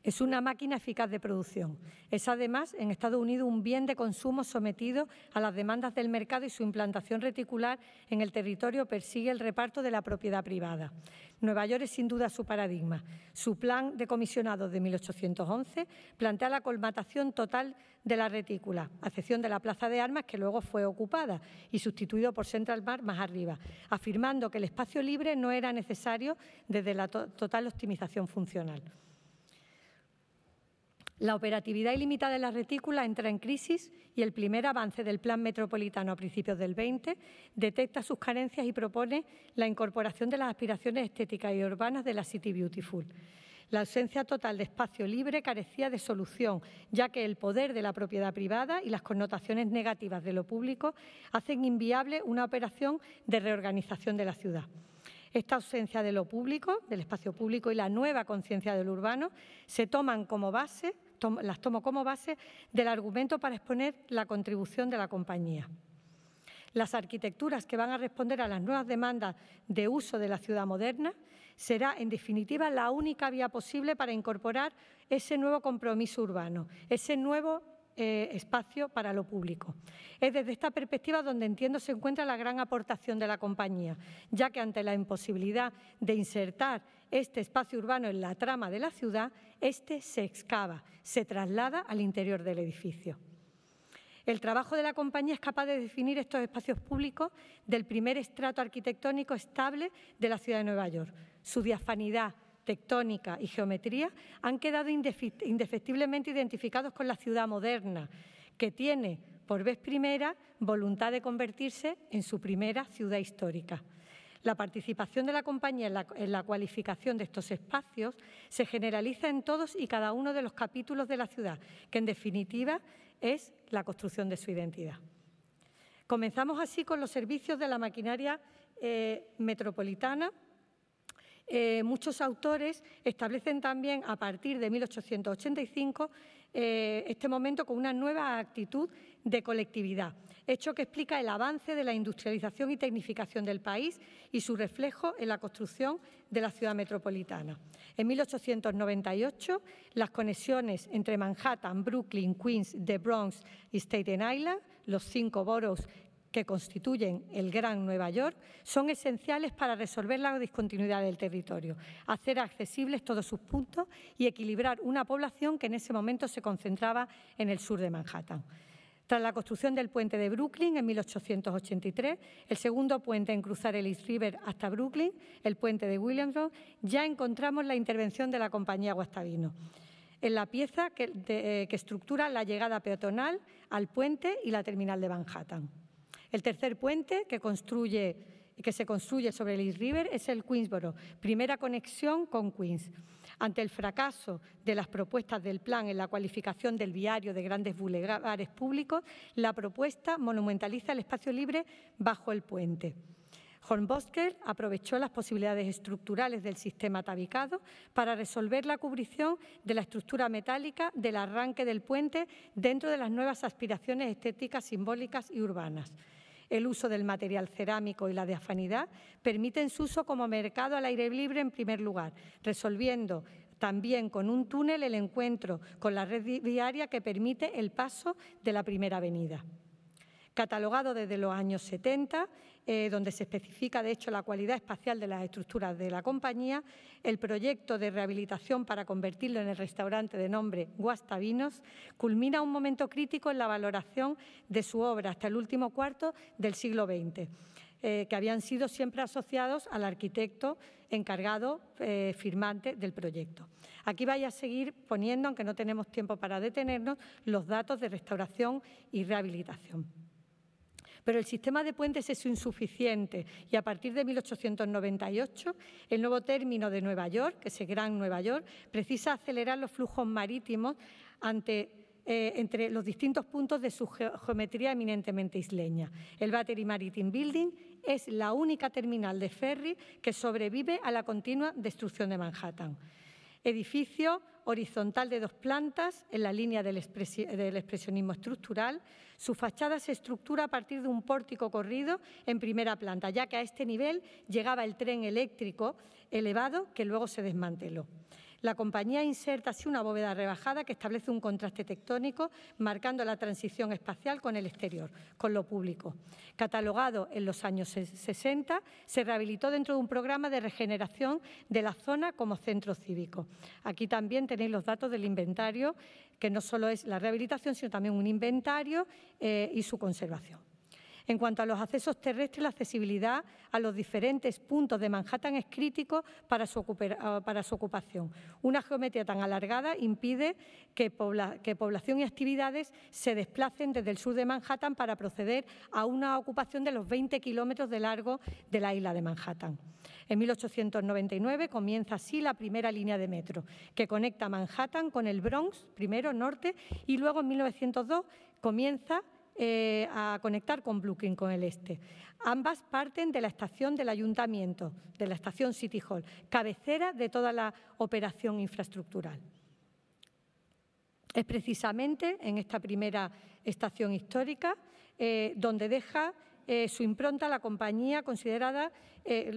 Es una máquina eficaz de producción. Es además en Estados Unidos un bien de consumo sometido a las demandas del mercado y su implantación reticular en el territorio persigue el reparto de la propiedad privada. Nueva York es sin duda su paradigma. Su plan de comisionados de 1811 plantea la colmatación total de la retícula, a excepción de la Plaza de Armas que luego fue ocupada y sustituido por Central Mar más arriba, afirmando que el espacio libre no era necesario desde la total optimización funcional. La operatividad ilimitada de la retícula entra en crisis y el primer avance del Plan Metropolitano a principios del 20 detecta sus carencias y propone la incorporación de las aspiraciones estéticas y urbanas de la City Beautiful. La ausencia total de espacio libre carecía de solución, ya que el poder de la propiedad privada y las connotaciones negativas de lo público hacen inviable una operación de reorganización de la ciudad. Esta ausencia de lo público, del espacio público y la nueva conciencia del urbano se toman como base las tomo como base del argumento para exponer la contribución de la compañía. Las arquitecturas que van a responder a las nuevas demandas de uso de la ciudad moderna será, en definitiva, la única vía posible para incorporar ese nuevo compromiso urbano, ese nuevo eh, espacio para lo público. Es desde esta perspectiva donde entiendo se encuentra la gran aportación de la compañía, ya que ante la imposibilidad de insertar este espacio urbano en la trama de la ciudad, este se excava, se traslada al interior del edificio. El trabajo de la compañía es capaz de definir estos espacios públicos del primer estrato arquitectónico estable de la ciudad de Nueva York. Su diafanidad, tectónica y geometría han quedado indefectiblemente identificados con la ciudad moderna, que tiene, por vez primera, voluntad de convertirse en su primera ciudad histórica. La participación de la compañía en la, cualificación de estos espacios se generaliza en todos y cada uno de los capítulos de la ciudad, que en definitiva es la construcción de su identidad. Comenzamos así con los servicios de la maquinaria eh, metropolitana. Eh, muchos autores establecen también a partir de 1885 eh, este momento con una nueva actitud de colectividad hecho que explica el avance de la industrialización y tecnificación del país y su reflejo en la construcción de la ciudad metropolitana. En 1898, las conexiones entre Manhattan, Brooklyn, Queens, The Bronx y Staten Island, los cinco boroughs que constituyen el Gran Nueva York son esenciales para resolver la discontinuidad del territorio, hacer accesibles todos sus puntos y equilibrar una población que en ese momento se concentraba en el sur de Manhattan. Tras la construcción del puente de Brooklyn en 1883, el segundo puente en cruzar el East River hasta Brooklyn, el puente de Williamson, ya encontramos la intervención de la compañía Guastavino en la pieza que, eh, que estructura la llegada peatonal al puente y la terminal de Manhattan. El tercer puente, que construye que se construye sobre el East River es el Queensboro, primera conexión con Queens. Ante el fracaso de las propuestas del plan en la cualificación del viario de grandes bulevares públicos, la propuesta monumentaliza el espacio libre bajo el puente. Hornbosker aprovechó las posibilidades estructurales del sistema tabicado para resolver la cubrición de la estructura metálica del arranque del puente dentro de las nuevas aspiraciones estéticas, simbólicas y urbanas. El uso del material cerámico y la diafanidad permiten su uso como mercado al aire libre en primer lugar, resolviendo también con un túnel el encuentro con la red viaria que permite el paso de la primera avenida catalogado desde los años 70, eh, donde se especifica, de hecho, la cualidad espacial de las estructuras de la compañía, el proyecto de rehabilitación para convertirlo en el restaurante de nombre Vinos culmina un momento crítico en la valoración de su obra hasta el último cuarto del siglo XX. Eh, que habían sido siempre asociados al arquitecto encargado eh, firmante del proyecto. Aquí vaya a seguir poniendo, aunque no tenemos tiempo para detenernos, los datos de restauración y rehabilitación. Pero el sistema de puentes es insuficiente y a partir de 1898 el nuevo término de Nueva York, que es el Gran Nueva York, precisa acelerar los flujos marítimos eh, entre los distintos puntos de su geometría eminentemente isleña. El Battery Maritime Building es la única terminal de ferry que sobrevive a la continua destrucción de Manhattan. Edificio horizontal de dos plantas en la línea del, expresionismo estructural. Su fachada se estructura a partir de un pórtico corrido en primera planta, ya que a este nivel llegaba el tren eléctrico elevado que luego se desmanteló. La compañía inserta así una bóveda rebajada que establece un contraste tectónico, marcando la transición espacial con el exterior, con lo público. Catalogado en los años 60, se rehabilitó dentro de un programa de regeneración de la zona como centro cívico. Aquí también tenéis los datos del inventario, que no solo es la rehabilitación, sino también un inventario eh, y su conservación. En cuanto a los accesos terrestres, la accesibilidad a los diferentes puntos de Manhattan es crítico para su, ah, ocupación. Una geometría tan alargada impide que, que población y actividades se desplacen desde el sur de Manhattan para proceder a una ocupación de los 20 kilómetros de largo de la isla de Manhattan. En 1899 comienza así la primera línea de metro, que conecta Manhattan con el Bronx, primero norte, y luego en 1902 comienza eh, a conectar con Brooklyn, con el este. Ambas parten de la estación del ayuntamiento, de la estación City Hall, cabecera de toda la operación infraestructural. Es precisamente en esta primera estación histórica eh, donde deja eh, su impronta la compañía considerada,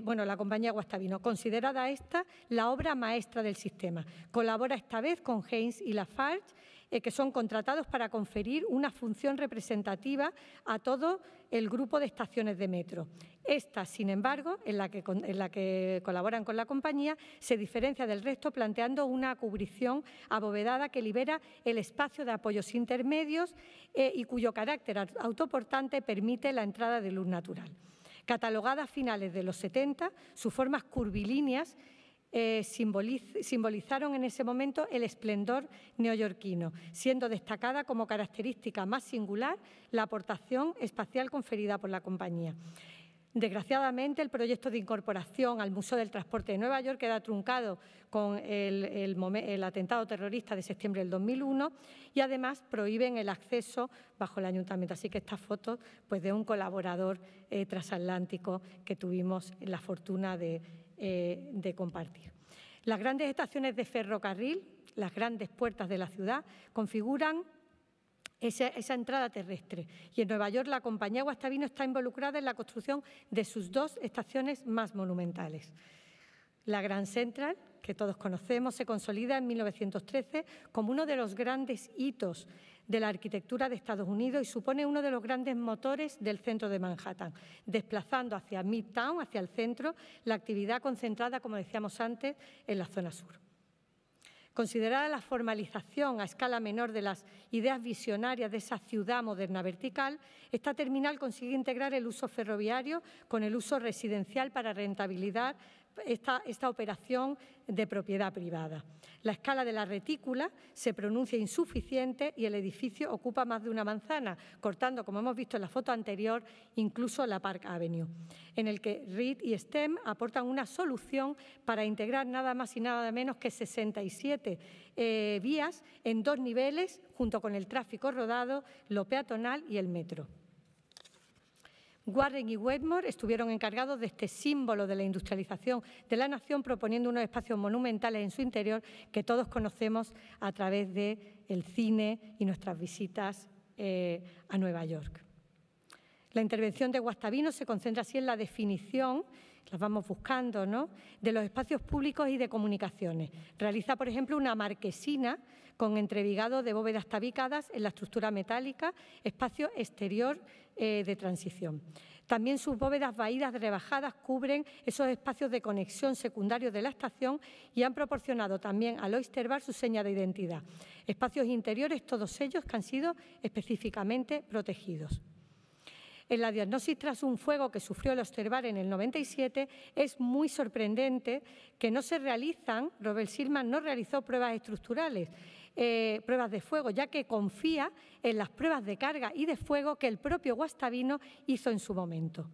bueno, la compañía Guastavino, considerada esta la obra maestra del sistema. Colabora esta vez con Haynes y Lafarge eh, que son contratados para conferir una función representativa a todo el grupo de estaciones de metro. Esta, sin embargo, en la que, en la que colaboran con la compañía, se diferencia del resto planteando una cubrición abovedada que libera el espacio de apoyos intermedios eh, y cuyo carácter autoportante permite la entrada de luz natural. Catalogadas finales de los 70, sus formas curvilíneas eh, simbolizaron en ese momento el esplendor neoyorquino, siendo destacada como característica más singular la aportación espacial conferida por la compañía. Desgraciadamente, el proyecto de incorporación al Museo del Transporte de Nueva York queda truncado con el, atentado terrorista de septiembre del 2001 y además prohíben el acceso bajo el ayuntamiento. Así que esta foto pues, de un colaborador eh, transatlántico que tuvimos la fortuna de eh, de compartir. Las grandes estaciones de ferrocarril, las grandes puertas de la ciudad, configuran esa, entrada terrestre. Y en Nueva York la compañía Guastavino está involucrada en la construcción de sus dos estaciones más monumentales. La Grand Central, que todos conocemos, se consolida en 1913 como uno de los grandes hitos de la arquitectura de Estados Unidos y supone uno de los grandes motores del centro de Manhattan, desplazando hacia Midtown, hacia el centro, la actividad concentrada, como decíamos antes, en la zona sur. Considerada la formalización a escala menor de las ideas visionarias de esa ciudad moderna vertical, esta terminal consigue integrar el uso ferroviario con el uso residencial para rentabilidad esta, operación de propiedad privada. La escala de la retícula se pronuncia insuficiente y el edificio ocupa más de una manzana, cortando, como hemos visto en la foto anterior, incluso la Park Avenue, en el que Reed y STEM aportan una solución para integrar nada más y nada menos que 67 eh, vías en dos niveles, junto con el tráfico rodado, lo peatonal y el metro. Warren y Wedmore estuvieron encargados de este símbolo de la industrialización de la nación, proponiendo unos espacios monumentales en su interior que todos conocemos a través del el cine y nuestras visitas eh, a Nueva York. La intervención de Guastavino se concentra así en la definición las vamos buscando, ¿no? de los espacios públicos y de comunicaciones. Realiza, por ejemplo, una marquesina con entrevigado de bóvedas tabicadas en la estructura metálica, espacio exterior eh, de transición. También sus bóvedas vaídas rebajadas cubren esos espacios de conexión secundarios de la estación y han proporcionado también al Oyster Bar su seña de identidad. Espacios interiores, todos ellos que han sido específicamente protegidos. En la diagnosis tras un fuego que sufrió el Bar en el 97, es muy sorprendente que no se realizan, Robert Silman no realizó pruebas estructurales eh, pruebas de fuego, ya que confía en las pruebas de carga y de fuego que el propio Guastavino hizo en su momento.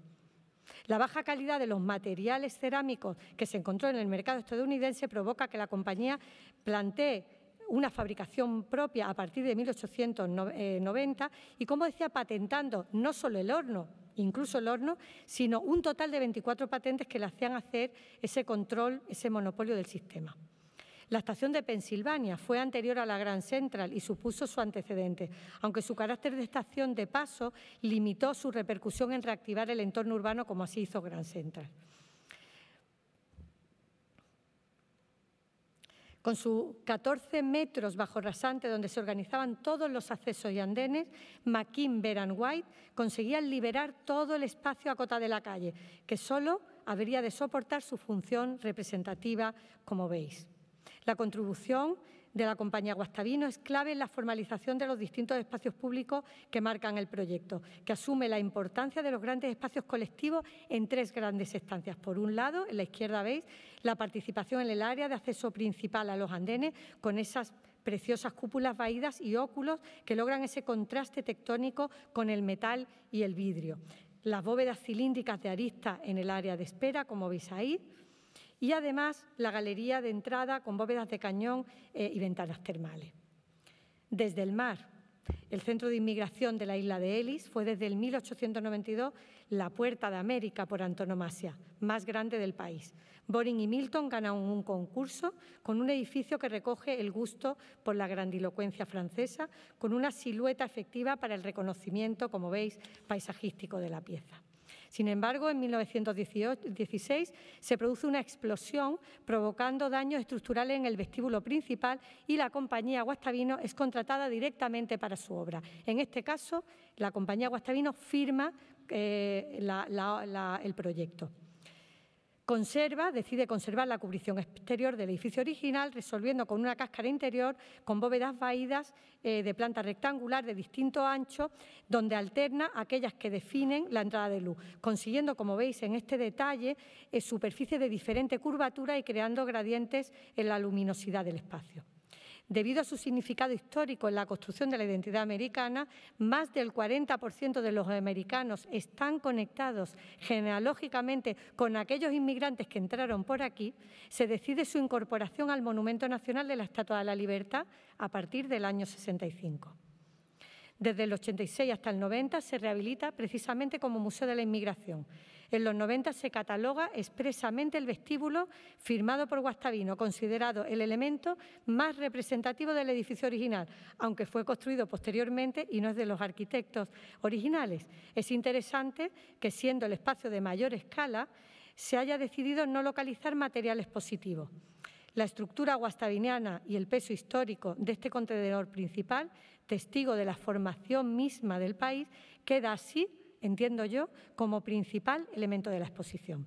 La baja calidad de los materiales cerámicos que se encontró en el mercado estadounidense provoca que la compañía plantee una fabricación propia a partir de 1890 y, como decía, patentando no solo el horno, incluso el horno, sino un total de 24 patentes que le hacían hacer ese control, ese monopolio del sistema. La estación de Pensilvania fue anterior a la Grand Central y supuso su antecedente, aunque su carácter de estación de paso limitó su repercusión en reactivar el entorno urbano como así hizo Grand Central. Con sus 14 metros bajo rasante donde se organizaban todos los accesos y andenes, McKim, Beran White conseguían liberar todo el espacio a cota de la calle, que solo habría de soportar su función representativa, como veis. La contribución de la compañía Guastavino es clave en la formalización de los distintos espacios públicos que marcan el proyecto, que asume la importancia de los grandes espacios colectivos en tres grandes estancias. Por un lado, en la izquierda veis la participación en el área de acceso principal a los andenes con esas preciosas cúpulas vaídas y óculos que logran ese contraste tectónico con el metal y el vidrio. Las bóvedas cilíndricas de arista en el área de espera, como veis ahí, y además la galería de entrada con bóvedas de cañón eh, y ventanas termales. Desde el mar, el centro de inmigración de la isla de Ellis fue desde el 1892 la puerta de América por antonomasia, más grande del país. Boring y Milton ganaron un concurso con un edificio que recoge el gusto por la grandilocuencia francesa, con una silueta efectiva para el reconocimiento, como veis, paisajístico de la pieza. Sin embargo, en 1916 se produce una explosión provocando daños estructurales en el vestíbulo principal y la compañía Guastavino es contratada directamente para su obra. En este caso, la compañía Guastavino firma eh, el proyecto. Conserva, decide conservar la cubrición exterior del edificio original, resolviendo con una cáscara interior con bóvedas vaídas eh, de planta rectangular de distinto ancho, donde alterna aquellas que definen la entrada de luz, consiguiendo, como veis en este detalle, eh, superficies de diferente curvatura y creando gradientes en la luminosidad del espacio. Debido a su significado histórico en la construcción de la identidad americana, más del 40% de los americanos están conectados genealógicamente con aquellos inmigrantes que entraron por aquí, se decide su incorporación al Monumento Nacional de la Estatua de la Libertad a partir del año 65. Desde el 86 hasta el 90 se rehabilita precisamente como Museo de la Inmigración, en los 90 se cataloga expresamente el vestíbulo firmado por Guastavino, considerado el elemento más representativo del edificio original, aunque fue construido posteriormente y no es de los arquitectos originales. Es interesante que siendo el espacio de mayor escala, se haya decidido no localizar materiales positivos. La estructura guastaviniana y el peso histórico de este contenedor principal, testigo de la formación misma del país, queda así entiendo yo, como principal elemento de la exposición.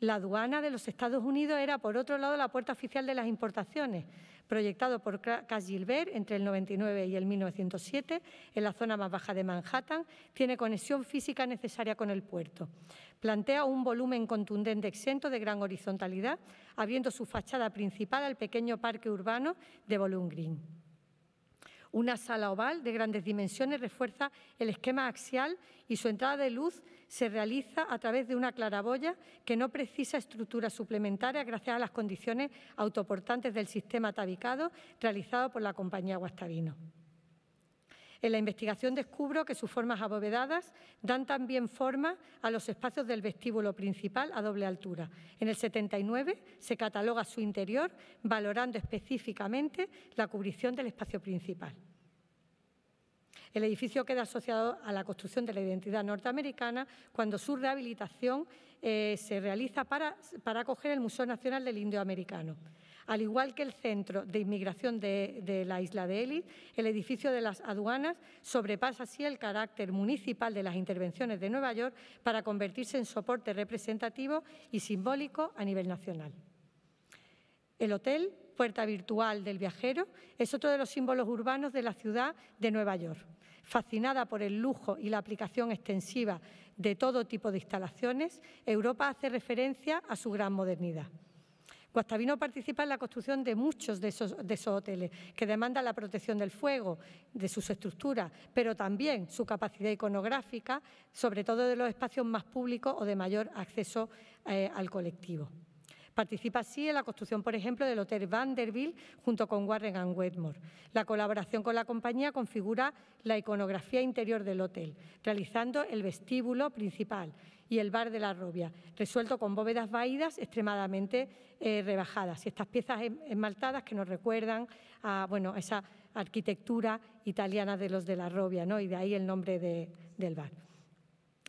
La aduana de los Estados Unidos era, por otro lado, la puerta oficial de las importaciones, proyectado por Cass Gilbert entre el 99 y el 1907 en la zona más baja de Manhattan, tiene conexión física necesaria con el puerto. Plantea un volumen contundente exento de gran horizontalidad, abriendo su fachada principal al pequeño parque urbano de Bowling Green. Una sala oval de grandes dimensiones refuerza el esquema axial y su entrada de luz se realiza a través de una claraboya que no precisa estructura suplementaria gracias a las condiciones autoportantes del sistema tabicado realizado por la compañía Guastavino. En la investigación descubro que sus formas abovedadas dan también forma a los espacios del vestíbulo principal a doble altura. En el 79 se cataloga su interior valorando específicamente la cubrición del espacio principal. El edificio queda asociado a la construcción de la identidad norteamericana cuando su rehabilitación eh, se realiza para, para acoger el Museo Nacional del Indio Americano al igual que el Centro de Inmigración de, la isla de Elis, el edificio de las aduanas sobrepasa así el carácter municipal de las intervenciones de Nueva York para convertirse en soporte representativo y simbólico a nivel nacional. El hotel, puerta virtual del viajero, es otro de los símbolos urbanos de la ciudad de Nueva York. Fascinada por el lujo y la aplicación extensiva de todo tipo de instalaciones, Europa hace referencia a su gran modernidad. Guastavino pues participa en la construcción de muchos de esos, hoteles, que demandan la protección del fuego, de sus estructuras, pero también su capacidad iconográfica, sobre todo de los espacios más públicos o de mayor acceso eh, al colectivo. Participa así en la construcción, por ejemplo, del Hotel Vanderbilt junto con Warren and Wetmore. La colaboración con la compañía configura la iconografía interior del hotel, realizando el vestíbulo principal, y el bar de la Robia, resuelto con bóvedas vaídas extremadamente eh, rebajadas. Y estas piezas em, esmaltadas que nos recuerdan a, bueno, esa arquitectura italiana de los de la Robia, ¿no? y de ahí el nombre del bar.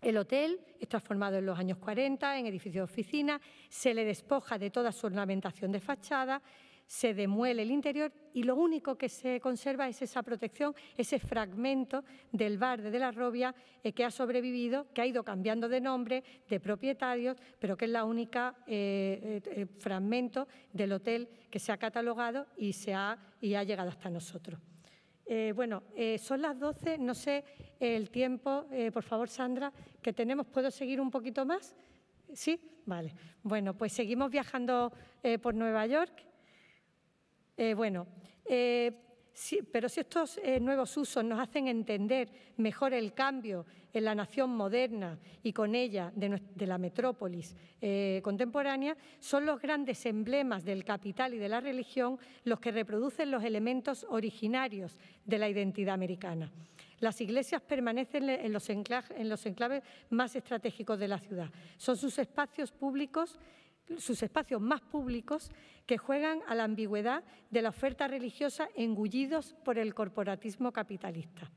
El hotel es transformado en los años 40 en edificio de oficina, se le despoja de toda su ornamentación de fachada se demuele el interior y lo único que se conserva es esa protección, ese fragmento del bar de la Robia eh, que ha sobrevivido, que ha ido cambiando de nombre, de propietarios, pero que es la única eh, eh, fragmento del hotel que se ha catalogado y, se ha, y ha llegado hasta nosotros. bueno, son las 12, no sé el tiempo, por favor, Sandra, que tenemos. ¿Puedo seguir un poquito más? ¿Sí? Vale. Bueno, pues seguimos viajando por Nueva York eh, bueno, eh, pero si estos eh, nuevos usos nos hacen entender mejor el cambio en la nación moderna y con ella de la metrópolis contemporánea, son los grandes emblemas del capital y de la religión los que reproducen los elementos originarios de la identidad americana. Las iglesias permanecen en los, enclaves más estratégicos de la ciudad. Son sus espacios públicos sus espacios más públicos que juegan a la ambigüedad de la oferta religiosa engullidos por el corporatismo capitalista.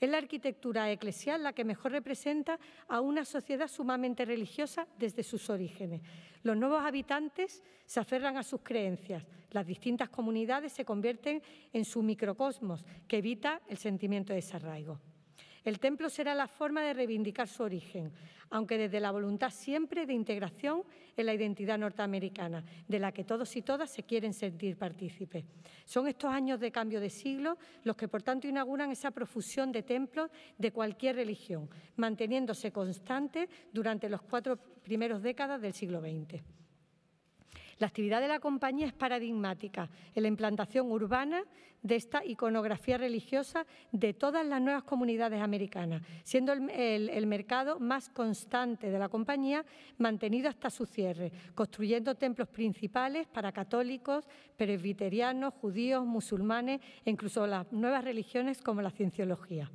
Es la arquitectura eclesial la que mejor representa a una sociedad sumamente religiosa desde sus orígenes. Los nuevos habitantes se aferran a sus creencias, las distintas comunidades se convierten en su microcosmos que evita el sentimiento de desarraigo. El templo será la forma de reivindicar su origen, aunque desde la voluntad siempre de integración en la identidad norteamericana, de la que todos y todas se quieren sentir partícipes. Son estos años de cambio de siglo los que, por tanto, inauguran esa profusión de templos de cualquier religión, manteniéndose constante durante los cuatro primeros décadas del siglo XX. La actividad de la compañía es paradigmática en la implantación urbana de esta iconografía religiosa de todas las nuevas comunidades americanas, siendo el, mercado más constante de la compañía mantenido hasta su cierre, construyendo templos principales para católicos, presbiterianos, judíos, musulmanes e incluso las nuevas religiones como la cienciología.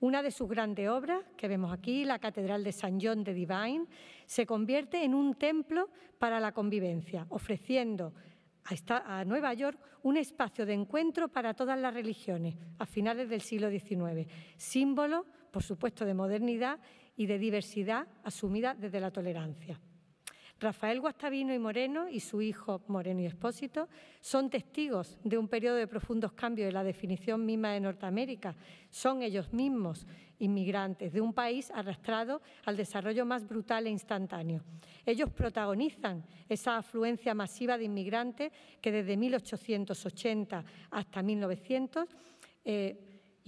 Una de sus grandes obras, que vemos aquí, la Catedral de San John de Divine, se convierte en un templo para la convivencia, ofreciendo a, Nueva York un espacio de encuentro para todas las religiones a finales del siglo XIX, símbolo, por supuesto, de modernidad y de diversidad asumida desde la tolerancia. Rafael Guastavino y Moreno y su hijo Moreno y Expósito son testigos de un periodo de profundos cambios de la definición misma de Norteamérica. Son ellos mismos inmigrantes de un país arrastrado al desarrollo más brutal e instantáneo. Ellos protagonizan esa afluencia masiva de inmigrantes que desde 1880 hasta 1900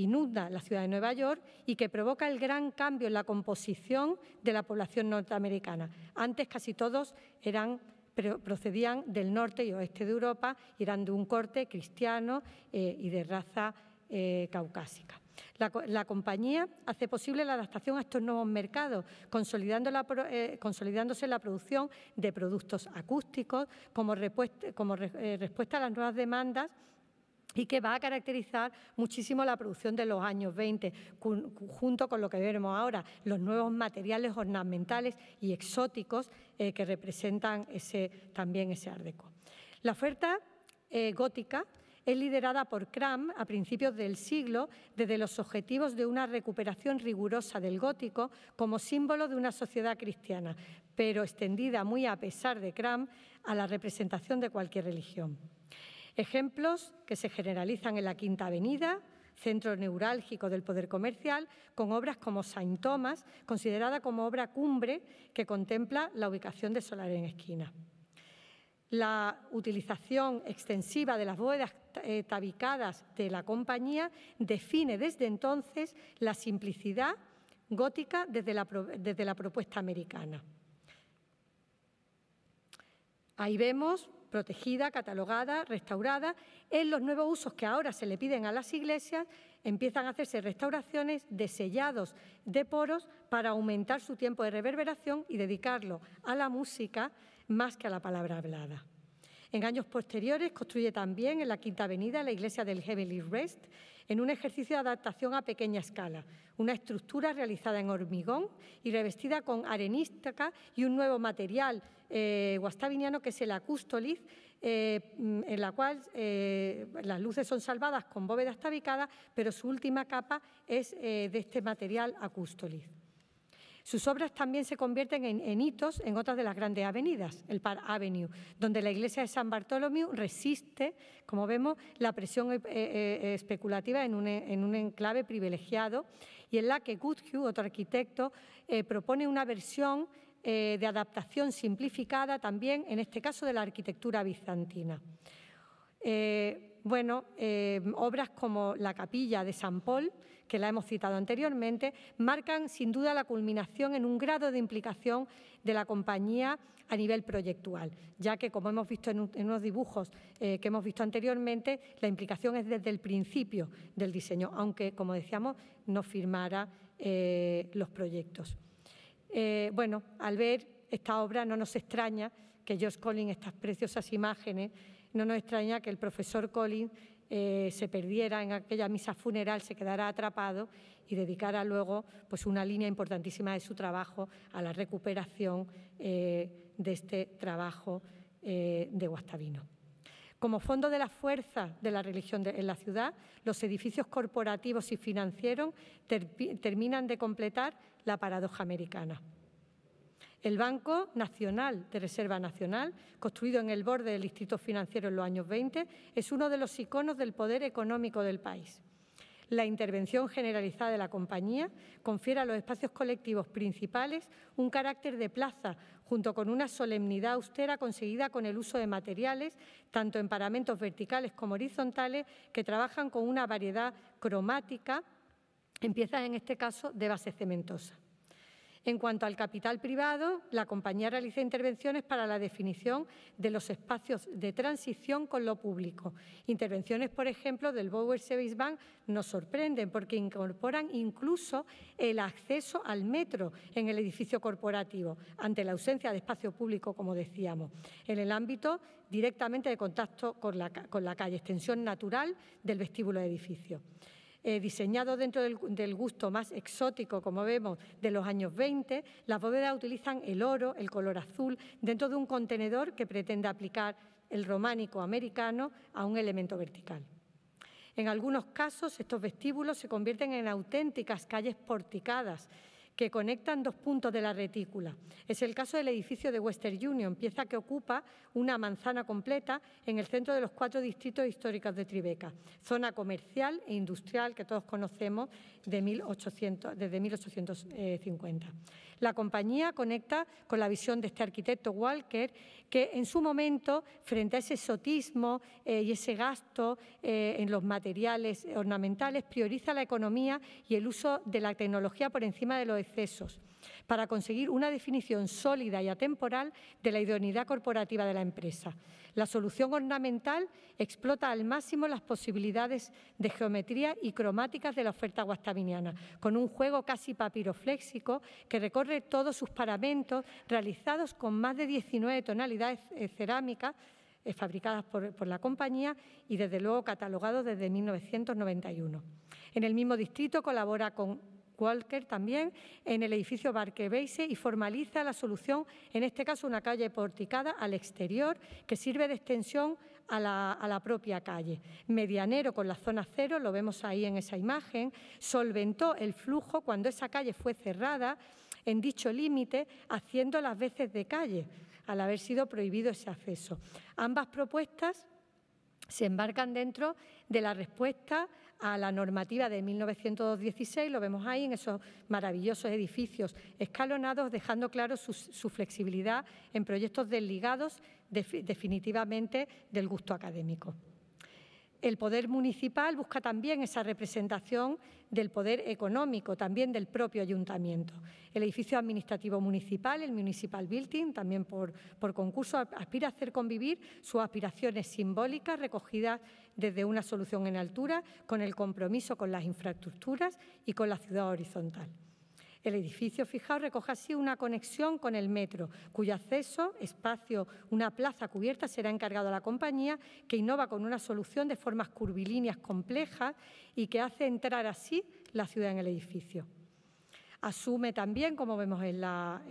inunda la ciudad de Nueva York y que provoca el gran cambio en la composición de la población norteamericana. Antes casi todos eran procedían del norte y oeste de Europa eran de un corte cristiano eh, y de raza eh, caucásica. La, compañía hace posible la adaptación a estos nuevos mercados, eh, consolidándose la producción de productos acústicos como, respuesta a las nuevas demandas y que va a caracterizar muchísimo la producción de los años 20, junto con lo que veremos ahora, los nuevos materiales ornamentales y exóticos eh, que representan también ese ardeco. La oferta eh, gótica es liderada por Cram a principios del siglo desde los objetivos de una recuperación rigurosa del gótico como símbolo de una sociedad cristiana, pero extendida muy a pesar de Cram a la representación de cualquier religión. Ejemplos que se generalizan en la Quinta Avenida, centro neurálgico del poder comercial, con obras como Saint Thomas, considerada como obra cumbre que contempla la ubicación de solar en esquina. La utilización extensiva de las bóvedas eh, tabicadas de la compañía define desde entonces la simplicidad gótica desde la, desde la propuesta americana. Ahí vemos protegida, catalogada, restaurada. En los nuevos usos que ahora se le piden a las iglesias, empiezan a hacerse restauraciones de sellados de poros para aumentar su tiempo de reverberación y dedicarlo a la música más que a la palabra hablada. En años posteriores construye también en la Quinta Avenida la iglesia del Heavenly Rest en un ejercicio de adaptación a pequeña escala, una estructura realizada en hormigón y revestida con arenística y un nuevo material eh, guastaviniano que es el acústoliz, eh, en la cual eh, las luces son salvadas con bóvedas tabicadas, pero su última capa es de este material acústoliz. Sus obras también se convierten en, hitos en otras de las grandes avenidas, el Park Avenue, donde la iglesia de San Bartolomé resiste, como vemos, la presión eh, eh, eh, especulativa en un, enclave privilegiado y en la que Goodhue, otro arquitecto, propone una versión de adaptación simplificada también, en este caso, de la arquitectura bizantina. bueno, obras como la capilla de San Paul, que la hemos citado anteriormente, marcan sin duda la culminación en un grado de implicación de la compañía a nivel proyectual, ya que, como hemos visto en, unos dibujos eh, que hemos visto anteriormente, la implicación es desde el principio del diseño, aunque, como decíamos, no firmara eh, los proyectos. Eh, bueno, al ver esta obra no nos extraña que George Collins, estas preciosas imágenes, no nos extraña que el profesor Collins eh, se perdiera en aquella misa funeral, se quedara atrapado y dedicara luego pues, una línea importantísima de su trabajo a la recuperación eh, de este trabajo eh, de Guastavino. Como fondo de la fuerza de la religión en la ciudad, los edificios corporativos y financieros terminan de completar la paradoja americana. El Banco Nacional de Reserva Nacional, construido en el borde del Instituto Financiero en los años 20, es uno de los iconos del poder económico del país. La intervención generalizada de la compañía confiere a los espacios colectivos principales un carácter de plaza, junto con una solemnidad austera conseguida con el uso de materiales, tanto en paramentos verticales como horizontales, que trabajan con una variedad cromática, empieza en este caso de base cementosa. En cuanto al capital privado, la compañía realiza intervenciones para la definición de los espacios de transición con lo público. Intervenciones, por ejemplo, del Bower Service Bank nos sorprenden porque incorporan incluso el acceso al metro en el edificio corporativo, ante la ausencia de espacio público, como decíamos, en el ámbito directamente de contacto con la, con la calle, extensión natural del vestíbulo de edificio. Eh, diseñado dentro del, del, gusto más exótico, como vemos, de los años 20. Las bóvedas utilizan el oro, el color azul, dentro de un contenedor que pretende aplicar el románico americano a un elemento vertical. En algunos casos, estos vestíbulos se convierten en auténticas calles porticadas que conectan dos puntos de la retícula. Es el caso del edificio de Western Union, pieza que ocupa una manzana completa en el centro de los cuatro distritos históricos de Tribeca, zona comercial e industrial que todos conocemos de 1800, desde 1850. La compañía conecta con la visión de este arquitecto Walker, que en su momento, frente a ese exotismo eh, y ese gasto eh, en los materiales ornamentales, prioriza la economía y el uso de la tecnología por encima de los para conseguir una definición sólida y atemporal de la idoneidad corporativa de la empresa. La solución ornamental explota al máximo las posibilidades de geometría y cromáticas de la oferta guastaminiana, con un juego casi papirofléxico que recorre todos sus paramentos realizados con más de 19 tonalidades eh, cerámicas eh, fabricadas por, por, la compañía y desde luego catalogados desde 1991. En el mismo distrito colabora con Walker también en el edificio Barquebeise y formaliza la solución, en este caso una calle porticada al exterior que sirve de extensión a la, a la propia calle. Medianero con la zona cero, lo vemos ahí en esa imagen, solventó el flujo cuando esa calle fue cerrada en dicho límite haciendo las veces de calle al haber sido prohibido ese acceso. Ambas propuestas se embarcan dentro de la respuesta a la normativa de 1916, lo vemos ahí en esos maravillosos edificios escalonados, dejando claro su, flexibilidad en proyectos desligados definitivamente del gusto académico. El poder municipal busca también esa representación del poder económico, también del propio ayuntamiento. El edificio administrativo municipal, el Municipal Building, también por, por concurso, aspira a hacer convivir sus aspiraciones simbólicas recogidas desde una solución en altura con el compromiso con las infraestructuras y con la ciudad horizontal. El edificio, fijado recoge así una conexión con el metro, cuyo acceso, espacio, una plaza cubierta será encargado a la compañía, que innova con una solución de formas curvilíneas complejas y que hace entrar así la ciudad en el edificio. Asume también, como vemos en la,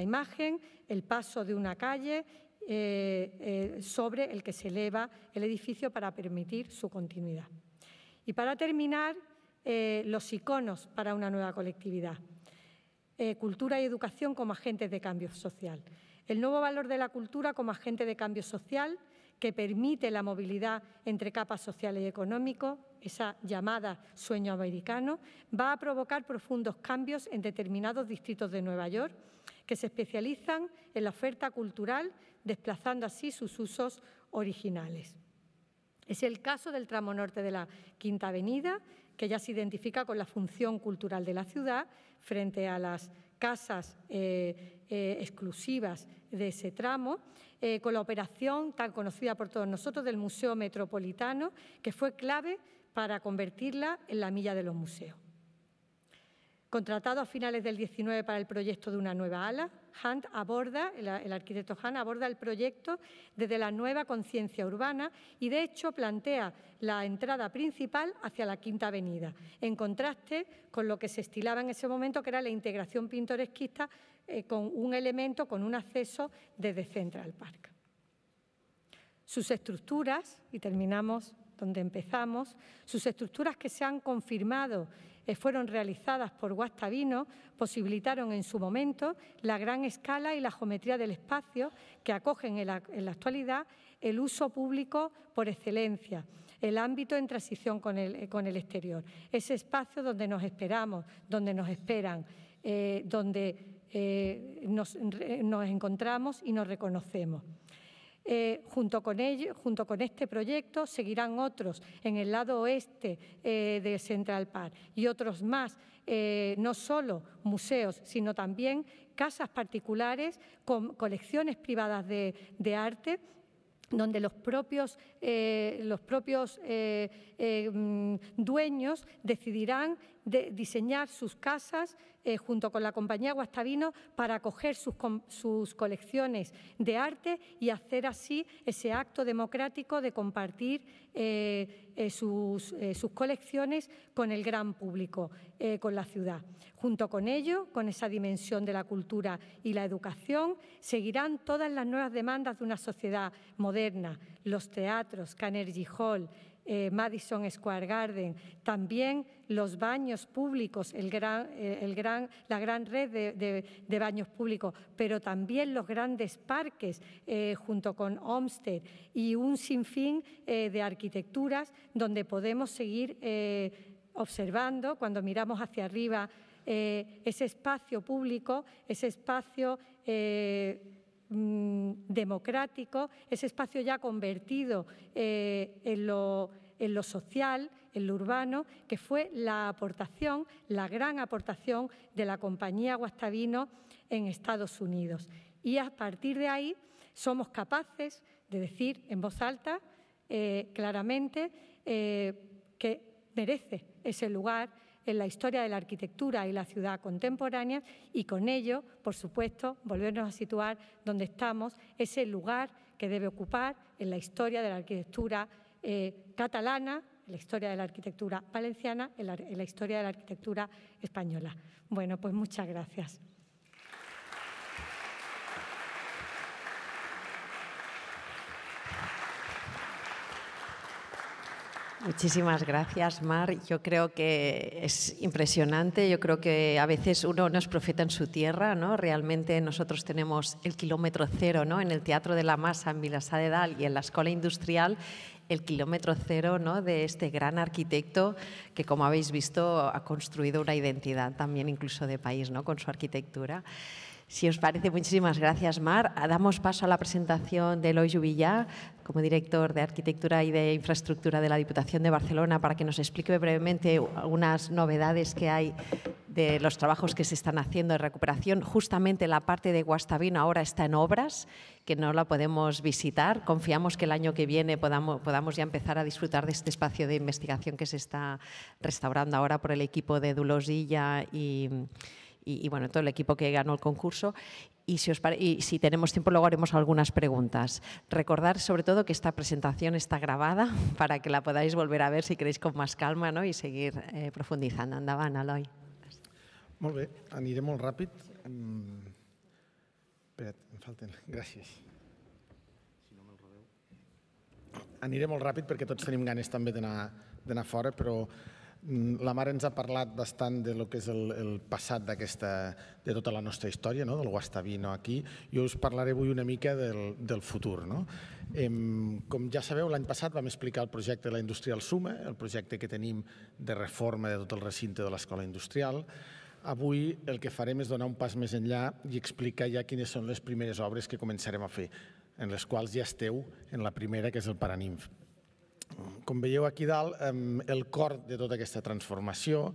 imagen, el paso de una calle eh, eh, sobre el que se eleva el edificio para permitir su continuidad. Y para terminar, eh, los iconos para una nueva colectividad. Eh, cultura y educación como agentes de cambio social. El nuevo valor de la cultura como agente de cambio social que permite la movilidad entre capas sociales y económico, esa llamada sueño americano, va a provocar profundos cambios en determinados distritos de Nueva York que se especializan en la oferta cultural, desplazando así sus usos originales. Es el caso del tramo norte de la Quinta Avenida, que ya se identifica con la función cultural de la ciudad frente a las casas eh, eh, exclusivas de ese tramo, eh, con la operación tan conocida por todos nosotros del Museo Metropolitano, que fue clave para convertirla en la milla de los museos. Contratado a finales del 19 para el proyecto de una nueva ala, aborda, el, arquitecto Hunt aborda el proyecto desde la nueva conciencia urbana y de hecho plantea la entrada principal hacia la Quinta Avenida, en contraste con lo que se estilaba en ese momento, que era la integración pintoresquista eh, con un elemento, con un acceso desde Central Park. Sus estructuras, y terminamos donde empezamos, sus estructuras que se han confirmado eh, fueron realizadas por Guastavino posibilitaron en su momento la gran escala y la geometría del espacio que acogen en la, actualidad el uso público por excelencia el ámbito en transición con el, eh, exterior, ese espacio donde nos esperamos, donde nos esperan, eh, donde nos encontramos y nos reconocemos. Eh, junto, con junto con este proyecto seguirán otros en el lado oeste eh, de Central Park y otros más, eh, no solo museos, sino también casas particulares con colecciones privadas de, arte donde los propios, los propios mm, dueños decidirán de diseñar sus casas eh, junto con la compañía Guastavino para acoger sus, colecciones de arte y hacer así ese acto democrático de compartir eh, eh, sus, colecciones con el gran público, con la ciudad. Junto con ello, con esa dimensión de la cultura y la educación, seguirán todas las nuevas demandas de una sociedad moderna los teatros, Carnegie Hall, eh, Madison Square Garden, también los baños públicos, eh, la gran red de, baños públicos, pero también los grandes parques eh, junto con Olmsted y un sinfín de arquitecturas donde podemos seguir observando cuando miramos hacia arriba ese espacio público, ese espacio Mm, democrático, ese espacio ya convertido eh, en lo social, en lo urbano, que fue la aportación, la gran aportación de la compañía Guastavino en Estados Unidos. Y a partir de ahí somos capaces de decir en voz alta, eh, claramente, eh, que merece ese lugar en la historia de la arquitectura y la ciudad contemporánea y con ello, por supuesto, volvernos a situar donde estamos, ese lugar que debe ocupar en la historia de la arquitectura eh, catalana, en la historia de la arquitectura valenciana, en la historia de la arquitectura española. Bueno, pues muchas gracias. Muchísimas gracias, Mar. Yo creo que es impresionante. Yo creo que a veces uno no es profeta en su tierra, ¿no? Realmente nosotros tenemos el kilómetro cero, ¿no? En el Teatro de la Masa, en Vilassar de y en la Escuela Industrial, el kilómetro cero, ¿no? De este gran arquitecto que, como habéis visto, ha construido una identidad también incluso de país, ¿no? Con su arquitectura. Si os parece, muchísimas gracias, Mar. Damos paso a la presentación de Eloy Jubillá, como director de Arquitectura y de Infraestructura de la Diputación de Barcelona para que nos explique brevemente algunas novedades que hay de los trabajos que se están haciendo de recuperación. Justamente la parte de Guastavino ahora está en obras, que no la podemos visitar. Confiamos que el año que viene podamos, podamos ya empezar a disfrutar de este espacio de investigación que se está restaurando ahora por el equipo de Dulosilla y... Y, bueno, todo el equipo que ganó el concurso. Y si, os pare... y si, tenemos tiempo, luego haremos algunas preguntas. Recordar, sobre todo, que esta presentación está grabada <laughs> para que la podáis volver a ver si queréis con más calma ¿no? y seguir eh, profundizando. Endavant, Eloi. Molt bé, aniré molt ràpid. Mm. Espera't, em falten. <laughs> Gràcies. Si no me'l rodeu. Aniré molt ràpid perquè tots tenim ganes també d'anar fora, però Mm, la mare ens ha parlat bastant de lo que és el, el passat d'aquesta, de tota la nostra història, no? del Guastavino aquí. Jo us parlaré avui una mica del, del futur. No? Em, com ja sabeu, l'any passat vam explicar el projecte de la Industrial Suma, el projecte que tenim de reforma de tot el recinte de l'escola industrial. Avui el que farem és donar un pas més enllà i explicar ja quines són les primeres obres que començarem a fer, en les quals ja esteu en la primera, que és el Paraninf. Com veieu aquí dalt, el cor de tota aquesta transformació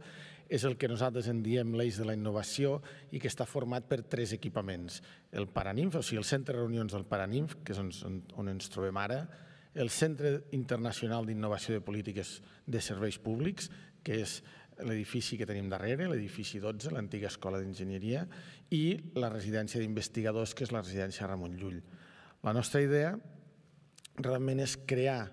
és el que nosaltres en diem l'eix de la innovació i que està format per tres equipaments. El Paraninf, o sigui, el Centre de Reunions del Paraninf, que és on, on ens trobem ara, el Centre Internacional d'Innovació de Polítiques de Serveis Públics, que és l'edifici que tenim darrere, l'edifici 12, l'antiga Escola d'Enginyeria, i la residència d'investigadors, que és la residència Ramon Llull. La nostra idea realment és crear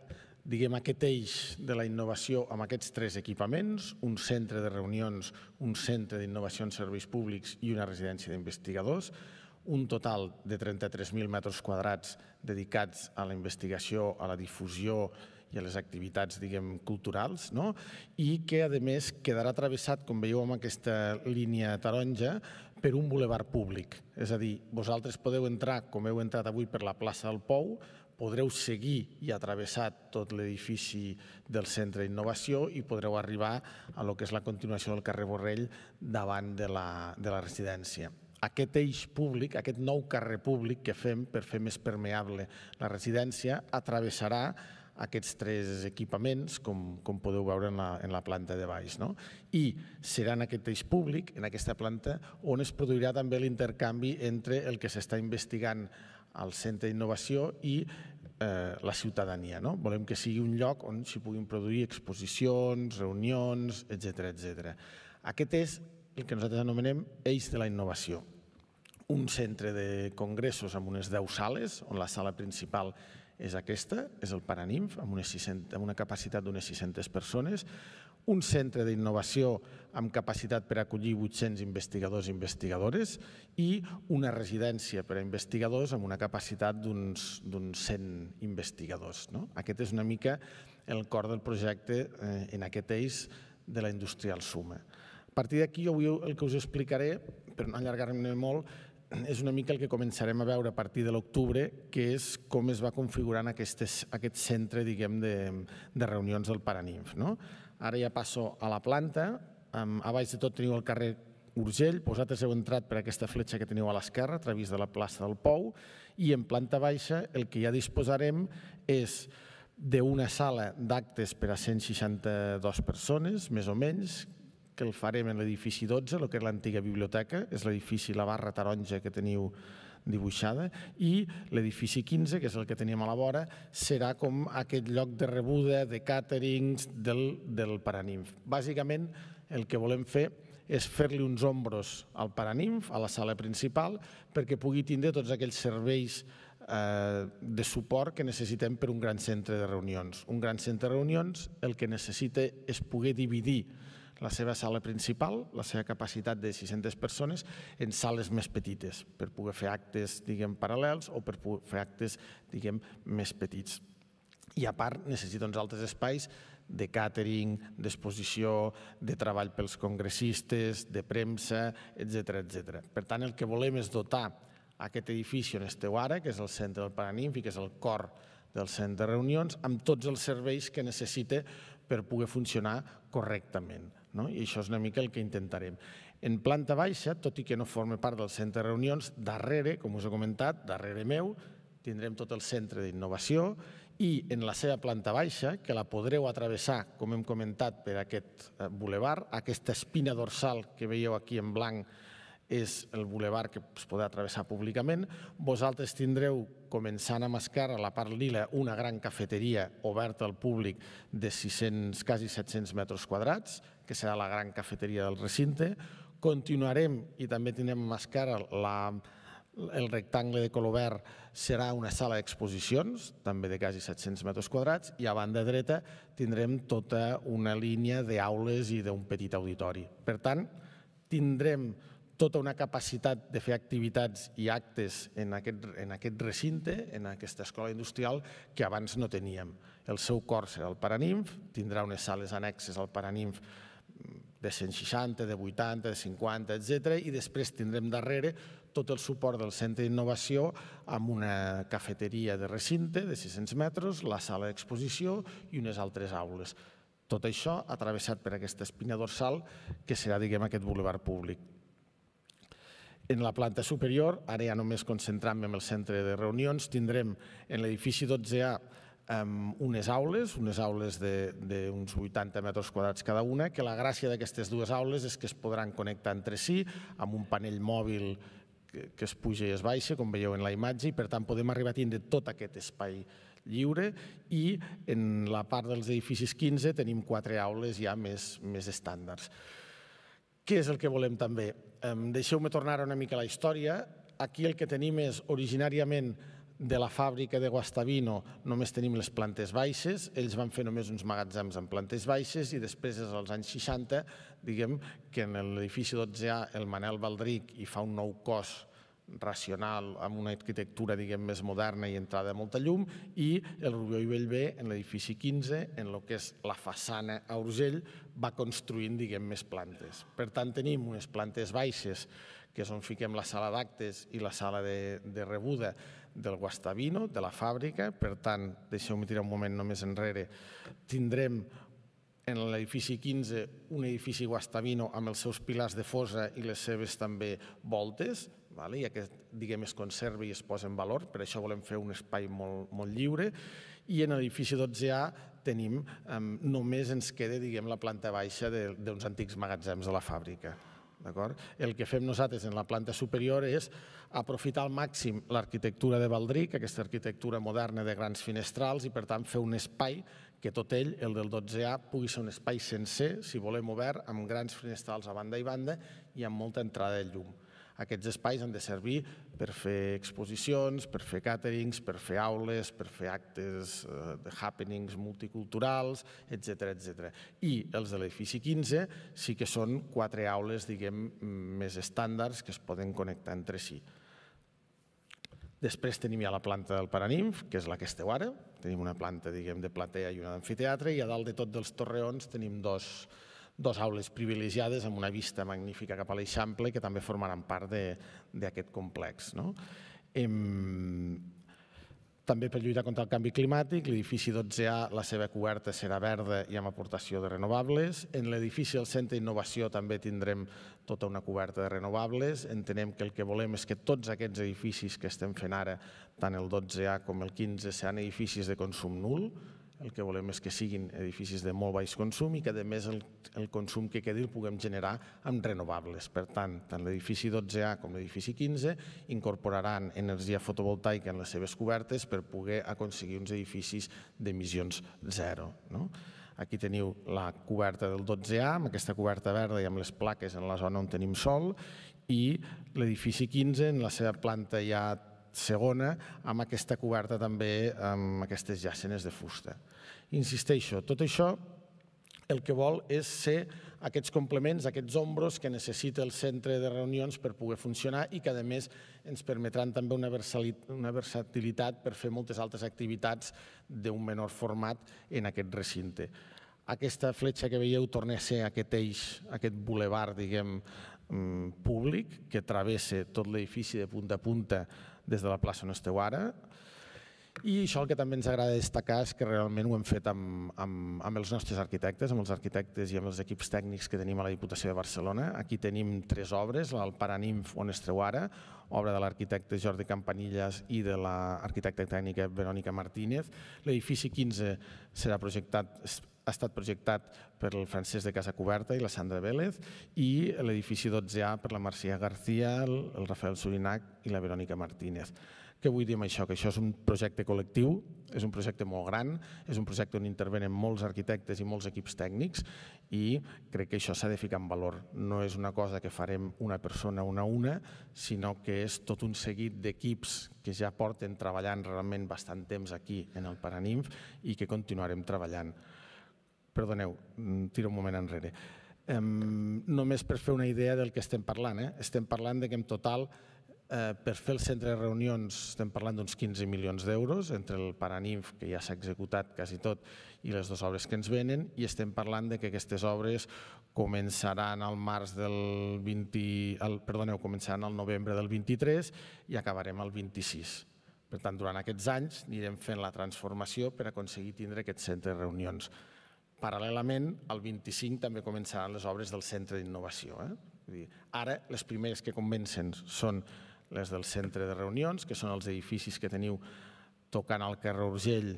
diguem, aquest eix de la innovació amb aquests tres equipaments, un centre de reunions, un centre d'innovació en serveis públics i una residència d'investigadors, un total de 33.000 metres quadrats dedicats a la investigació, a la difusió i a les activitats, diguem, culturals, no? i que, a més, quedarà travessat, com veieu amb aquesta línia taronja, per un bulevard públic. És a dir, vosaltres podeu entrar, com heu entrat avui, per la plaça del Pou, podreu seguir i atravessar tot l'edifici del Centre d'Innovació i podreu arribar a lo que és la continuació del carrer Borrell davant de la, de la residència. Aquest eix públic, aquest nou carrer públic que fem per fer més permeable la residència, atravessarà aquests tres equipaments, com, com podeu veure en la, en la planta de baix. No? I serà en aquest eix públic, en aquesta planta, on es produirà també l'intercanvi entre el que s'està investigant el centre d'innovació i eh, la ciutadania. No? Volem que sigui un lloc on s'hi puguin produir exposicions, reunions, etc etc. Aquest és el que nosaltres anomenem eix de la innovació. Un centre de congressos amb unes 10 sales, on la sala principal és aquesta, és el Paranimf, amb, unes 600, amb una capacitat d'unes 600 persones, un centre d'innovació amb capacitat per acollir 800 investigadors i investigadores i una residència per a investigadors amb una capacitat d'uns 100 investigadors. No? Aquest és una mica el cor del projecte eh, en aquest eix de la industrial suma. A partir d'aquí, avui el que us explicaré, per no allargar-me molt, és una mica el que començarem a veure a partir de l'octubre, que és com es va configurant aquestes, aquest centre diguem, de, de reunions del Paraninf. No? Ara ja passo a la planta, a baix de tot teniu el carrer Urgell, vosaltres heu entrat per aquesta fletxa que teniu a l'esquerra, a través de la plaça del Pou, i en planta baixa el que ja disposarem és d'una sala d'actes per a 162 persones, més o menys, que el farem en l'edifici 12, el que és l'antiga biblioteca, és l'edifici La Barra Taronja que teniu dibuixada, i l'edifici 15, que és el que teníem a la vora, serà com aquest lloc de rebuda, de càterings del, del Paraninf. Bàsicament, el que volem fer és fer-li uns ombros al Paraninf, a la sala principal, perquè pugui tindre tots aquells serveis eh, de suport que necessitem per un gran centre de reunions. Un gran centre de reunions el que necessita és poder dividir la seva sala principal, la seva capacitat de 600 persones, en sales més petites, per poder fer actes, diguem, paral·lels o per poder fer actes, diguem, més petits. I a part necessita uns altres espais de càtering, d'exposició, de treball pels congressistes, de premsa, etc etc. Per tant, el que volem és dotar aquest edifici on esteu ara, que és el centre del Paranímpic, que és el cor del centre de reunions, amb tots els serveis que necessita per poder funcionar correctament. No? I això és una mica el que intentarem. En planta baixa, tot i que no forma part del centre de reunions, darrere, com us he comentat, darrere meu, tindrem tot el centre d'innovació i en la seva planta baixa, que la podreu atravessar, com hem comentat, per aquest eh, bulevard, aquesta espina dorsal que veieu aquí en blanc és el bulevard que es podrà atravessar públicament. Vosaltres tindreu, començant a Mascar, a la part lila, una gran cafeteria oberta al públic de 600, quasi 700 metres quadrats, que serà la gran cafeteria del recinte. Continuarem, i també tindrem més cara, la, el rectangle de color verd serà una sala d'exposicions, també de quasi 700 metres quadrats, i a banda dreta tindrem tota una línia d'aules i d'un petit auditori. Per tant, tindrem tota una capacitat de fer activitats i actes en aquest, en aquest recinte, en aquesta escola industrial, que abans no teníem. El seu cor serà el Paranimf, tindrà unes sales annexes al Paranimf de 160, de 80, de 50, etc. i després tindrem darrere tot el suport del Centre d'Innovació amb una cafeteria de recinte de 600 metres, la sala d'exposició i unes altres aules. Tot això atravessat per aquesta espina dorsal que serà, diguem, aquest bulevard públic. En la planta superior, ara ja només concentrant-me en el centre de reunions, tindrem en l'edifici 12A amb unes aules, unes aules d'uns 80 metres quadrats cada una, que la gràcia d'aquestes dues aules és que es podran connectar entre si amb un panell mòbil que, es puja i es baixa, com veieu en la imatge, i per tant podem arribar a tindre tot aquest espai lliure i en la part dels edificis 15 tenim quatre aules ja més, més estàndards. Què és el que volem també? Deixeu-me tornar una mica a la història. Aquí el que tenim és originàriament de la fàbrica de Guastavino només tenim les plantes baixes, ells van fer només uns magatzems en plantes baixes i després, als anys 60, diguem que en l'edifici 12A el Manel Valdric hi fa un nou cos racional, amb una arquitectura diguem més moderna i entrada de molta llum, i el Rubió i Bellbé, en l'edifici 15, en el que és la façana a Urgell, va construint diguem més plantes. Per tant, tenim unes plantes baixes, que és on fiquem la sala d'actes i la sala de, de rebuda, del Guastavino, de la fàbrica. Per tant, deixeu-me tirar un moment només enrere. Tindrem en l'edifici 15 un edifici Guastavino amb els seus pilars de fosa i les seves també voltes, vale? i aquest diguem, es conserva i es posa en valor, per això volem fer un espai molt, molt lliure, i en l'edifici 12A tenim, només ens queda diguem, la planta baixa d'uns antics magatzems de la fàbrica. D'acord? El que fem nosaltres en la planta superior és aprofitar al màxim l'arquitectura de Valdric, aquesta arquitectura moderna de grans finestrals, i per tant fer un espai que tot ell, el del 12A, pugui ser un espai sencer, si volem obert, amb grans finestrals a banda i banda i amb molta entrada de llum. Aquests espais han de servir per fer exposicions, per fer càterings, per fer aules, per fer actes eh, de happenings multiculturals, etc etc. I els de l'edifici 15 sí que són quatre aules, diguem, més estàndards que es poden connectar entre si. Després tenim ja la planta del Paranimf, que és la que esteu ara. Tenim una planta, diguem, de platea i una d'amfiteatre, i a dalt de tot dels torreons tenim dos, dos aules privilegiades amb una vista magnífica cap a l'Eixample que també formaran part d'aquest complex. No? Em... També per lluitar contra el canvi climàtic, l'edifici 12A, la seva coberta serà verda i amb aportació de renovables. En l'edifici del Centre d'Innovació també tindrem tota una coberta de renovables. Entenem que el que volem és que tots aquests edificis que estem fent ara, tant el 12A com el 15, seran edificis de consum nul, el que volem és que siguin edificis de molt baix consum i que, a més, el, el consum que quedi el puguem generar amb renovables. Per tant, tant l'edifici 12A com l'edifici 15 incorporaran energia fotovoltaica en les seves cobertes per poder aconseguir uns edificis d'emissions zero. No? Aquí teniu la coberta del 12A, amb aquesta coberta verda i amb les plaques en la zona on tenim sol, i l'edifici 15, en la seva planta hi ha segona, amb aquesta coberta també, amb aquestes llàcenes de fusta. Insisteixo, tot això el que vol és ser aquests complements, aquests ombros que necessita el centre de reunions per poder funcionar i que, a més, ens permetran també una versatilitat per fer moltes altres activitats d'un menor format en aquest recinte. Aquesta fletxa que veieu torna a ser aquest eix, aquest bulevard, diguem, mm, públic, que travessa tot l'edifici de punta a punta des de la plaça on esteu ara. I això el que també ens agrada destacar és que realment ho hem fet amb, amb, amb els nostres arquitectes, amb els arquitectes i amb els equips tècnics que tenim a la Diputació de Barcelona. Aquí tenim tres obres, el Paranimf, on es treu ara, obra de l'arquitecte Jordi Campanillas i de l'arquitecta tècnica Verònica Martínez. L'edifici 15 serà projectat ha estat projectat per el Francesc de Casacoberta i la Sandra Vélez i l'edifici 12A per la Marcia García, el Rafael Surinac i la Verònica Martínez. Què vull dir amb això? Que això és un projecte col·lectiu, és un projecte molt gran, és un projecte on intervenen molts arquitectes i molts equips tècnics i crec que això s'ha de ficar en valor. No és una cosa que farem una persona una a una, sinó que és tot un seguit d'equips que ja porten treballant realment bastant temps aquí en el Paraninf i que continuarem treballant. Perdoneu, mm, tiro un moment enrere. només per fer una idea del que estem parlant. Eh? Estem parlant de que en total, eh, per fer el centre de reunions, estem parlant d'uns 15 milions d'euros, entre el Paraninf, que ja s'ha executat quasi tot, i les dues obres que ens venen, i estem parlant de que aquestes obres començaran al març del 20... perdoneu, començaran al novembre del 23 i acabarem el 26. Per tant, durant aquests anys anirem fent la transformació per aconseguir tindre aquest centre de reunions. Paral·lelament, el 25 també començaran les obres del Centre d'Innovació. Eh? Ara, les primeres que convencen són les del Centre de Reunions, que són els edificis que teniu tocant al carrer Urgell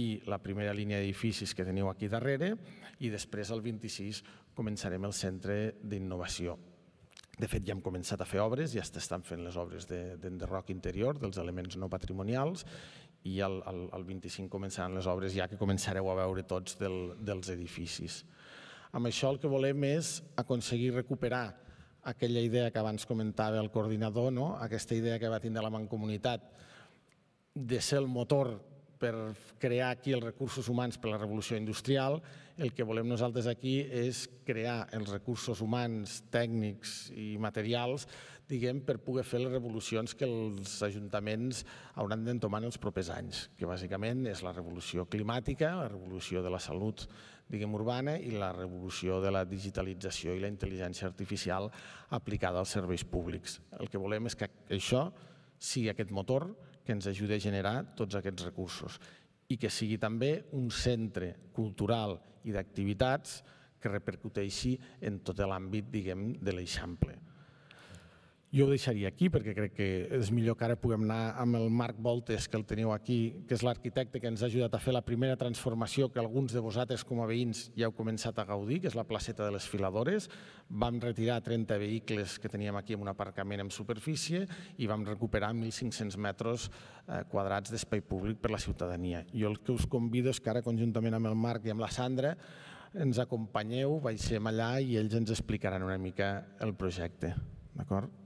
i la primera línia d'edificis que teniu aquí darrere, i després, el 26, començarem el Centre d'Innovació. De fet, ja hem començat a fer obres, ja estan fent les obres d'enderroc interior, dels elements no patrimonials, i al, al, al 25 començaran les obres ja que començareu a veure tots del, dels edificis. Amb això el que volem és aconseguir recuperar aquella idea que abans comentava el coordinador, no? aquesta idea que va tindre la Mancomunitat de ser el motor per crear aquí els recursos humans per a la revolució industrial, el que volem nosaltres aquí és crear els recursos humans, tècnics i materials diguem, per poder fer les revolucions que els ajuntaments hauran d'entomar en els propers anys, que bàsicament és la revolució climàtica, la revolució de la salut diguem, urbana i la revolució de la digitalització i la intel·ligència artificial aplicada als serveis públics. El que volem és que això sigui aquest motor que ens ajudi a generar tots aquests recursos i que sigui també un centre cultural i d'activitats que repercuteixi en tot l'àmbit diguem de l'Eixample. Jo ho deixaria aquí perquè crec que és millor que ara puguem anar amb el Marc Voltes, que el teniu aquí, que és l'arquitecte que ens ha ajudat a fer la primera transformació que alguns de vosaltres com a veïns ja heu començat a gaudir, que és la placeta de les filadores. Vam retirar 30 vehicles que teníem aquí en un aparcament en superfície i vam recuperar 1.500 metres eh, quadrats d'espai públic per la ciutadania. Jo el que us convido és que ara, conjuntament amb el Marc i amb la Sandra, ens acompanyeu, baixem allà i ells ens explicaran una mica el projecte. D'acord?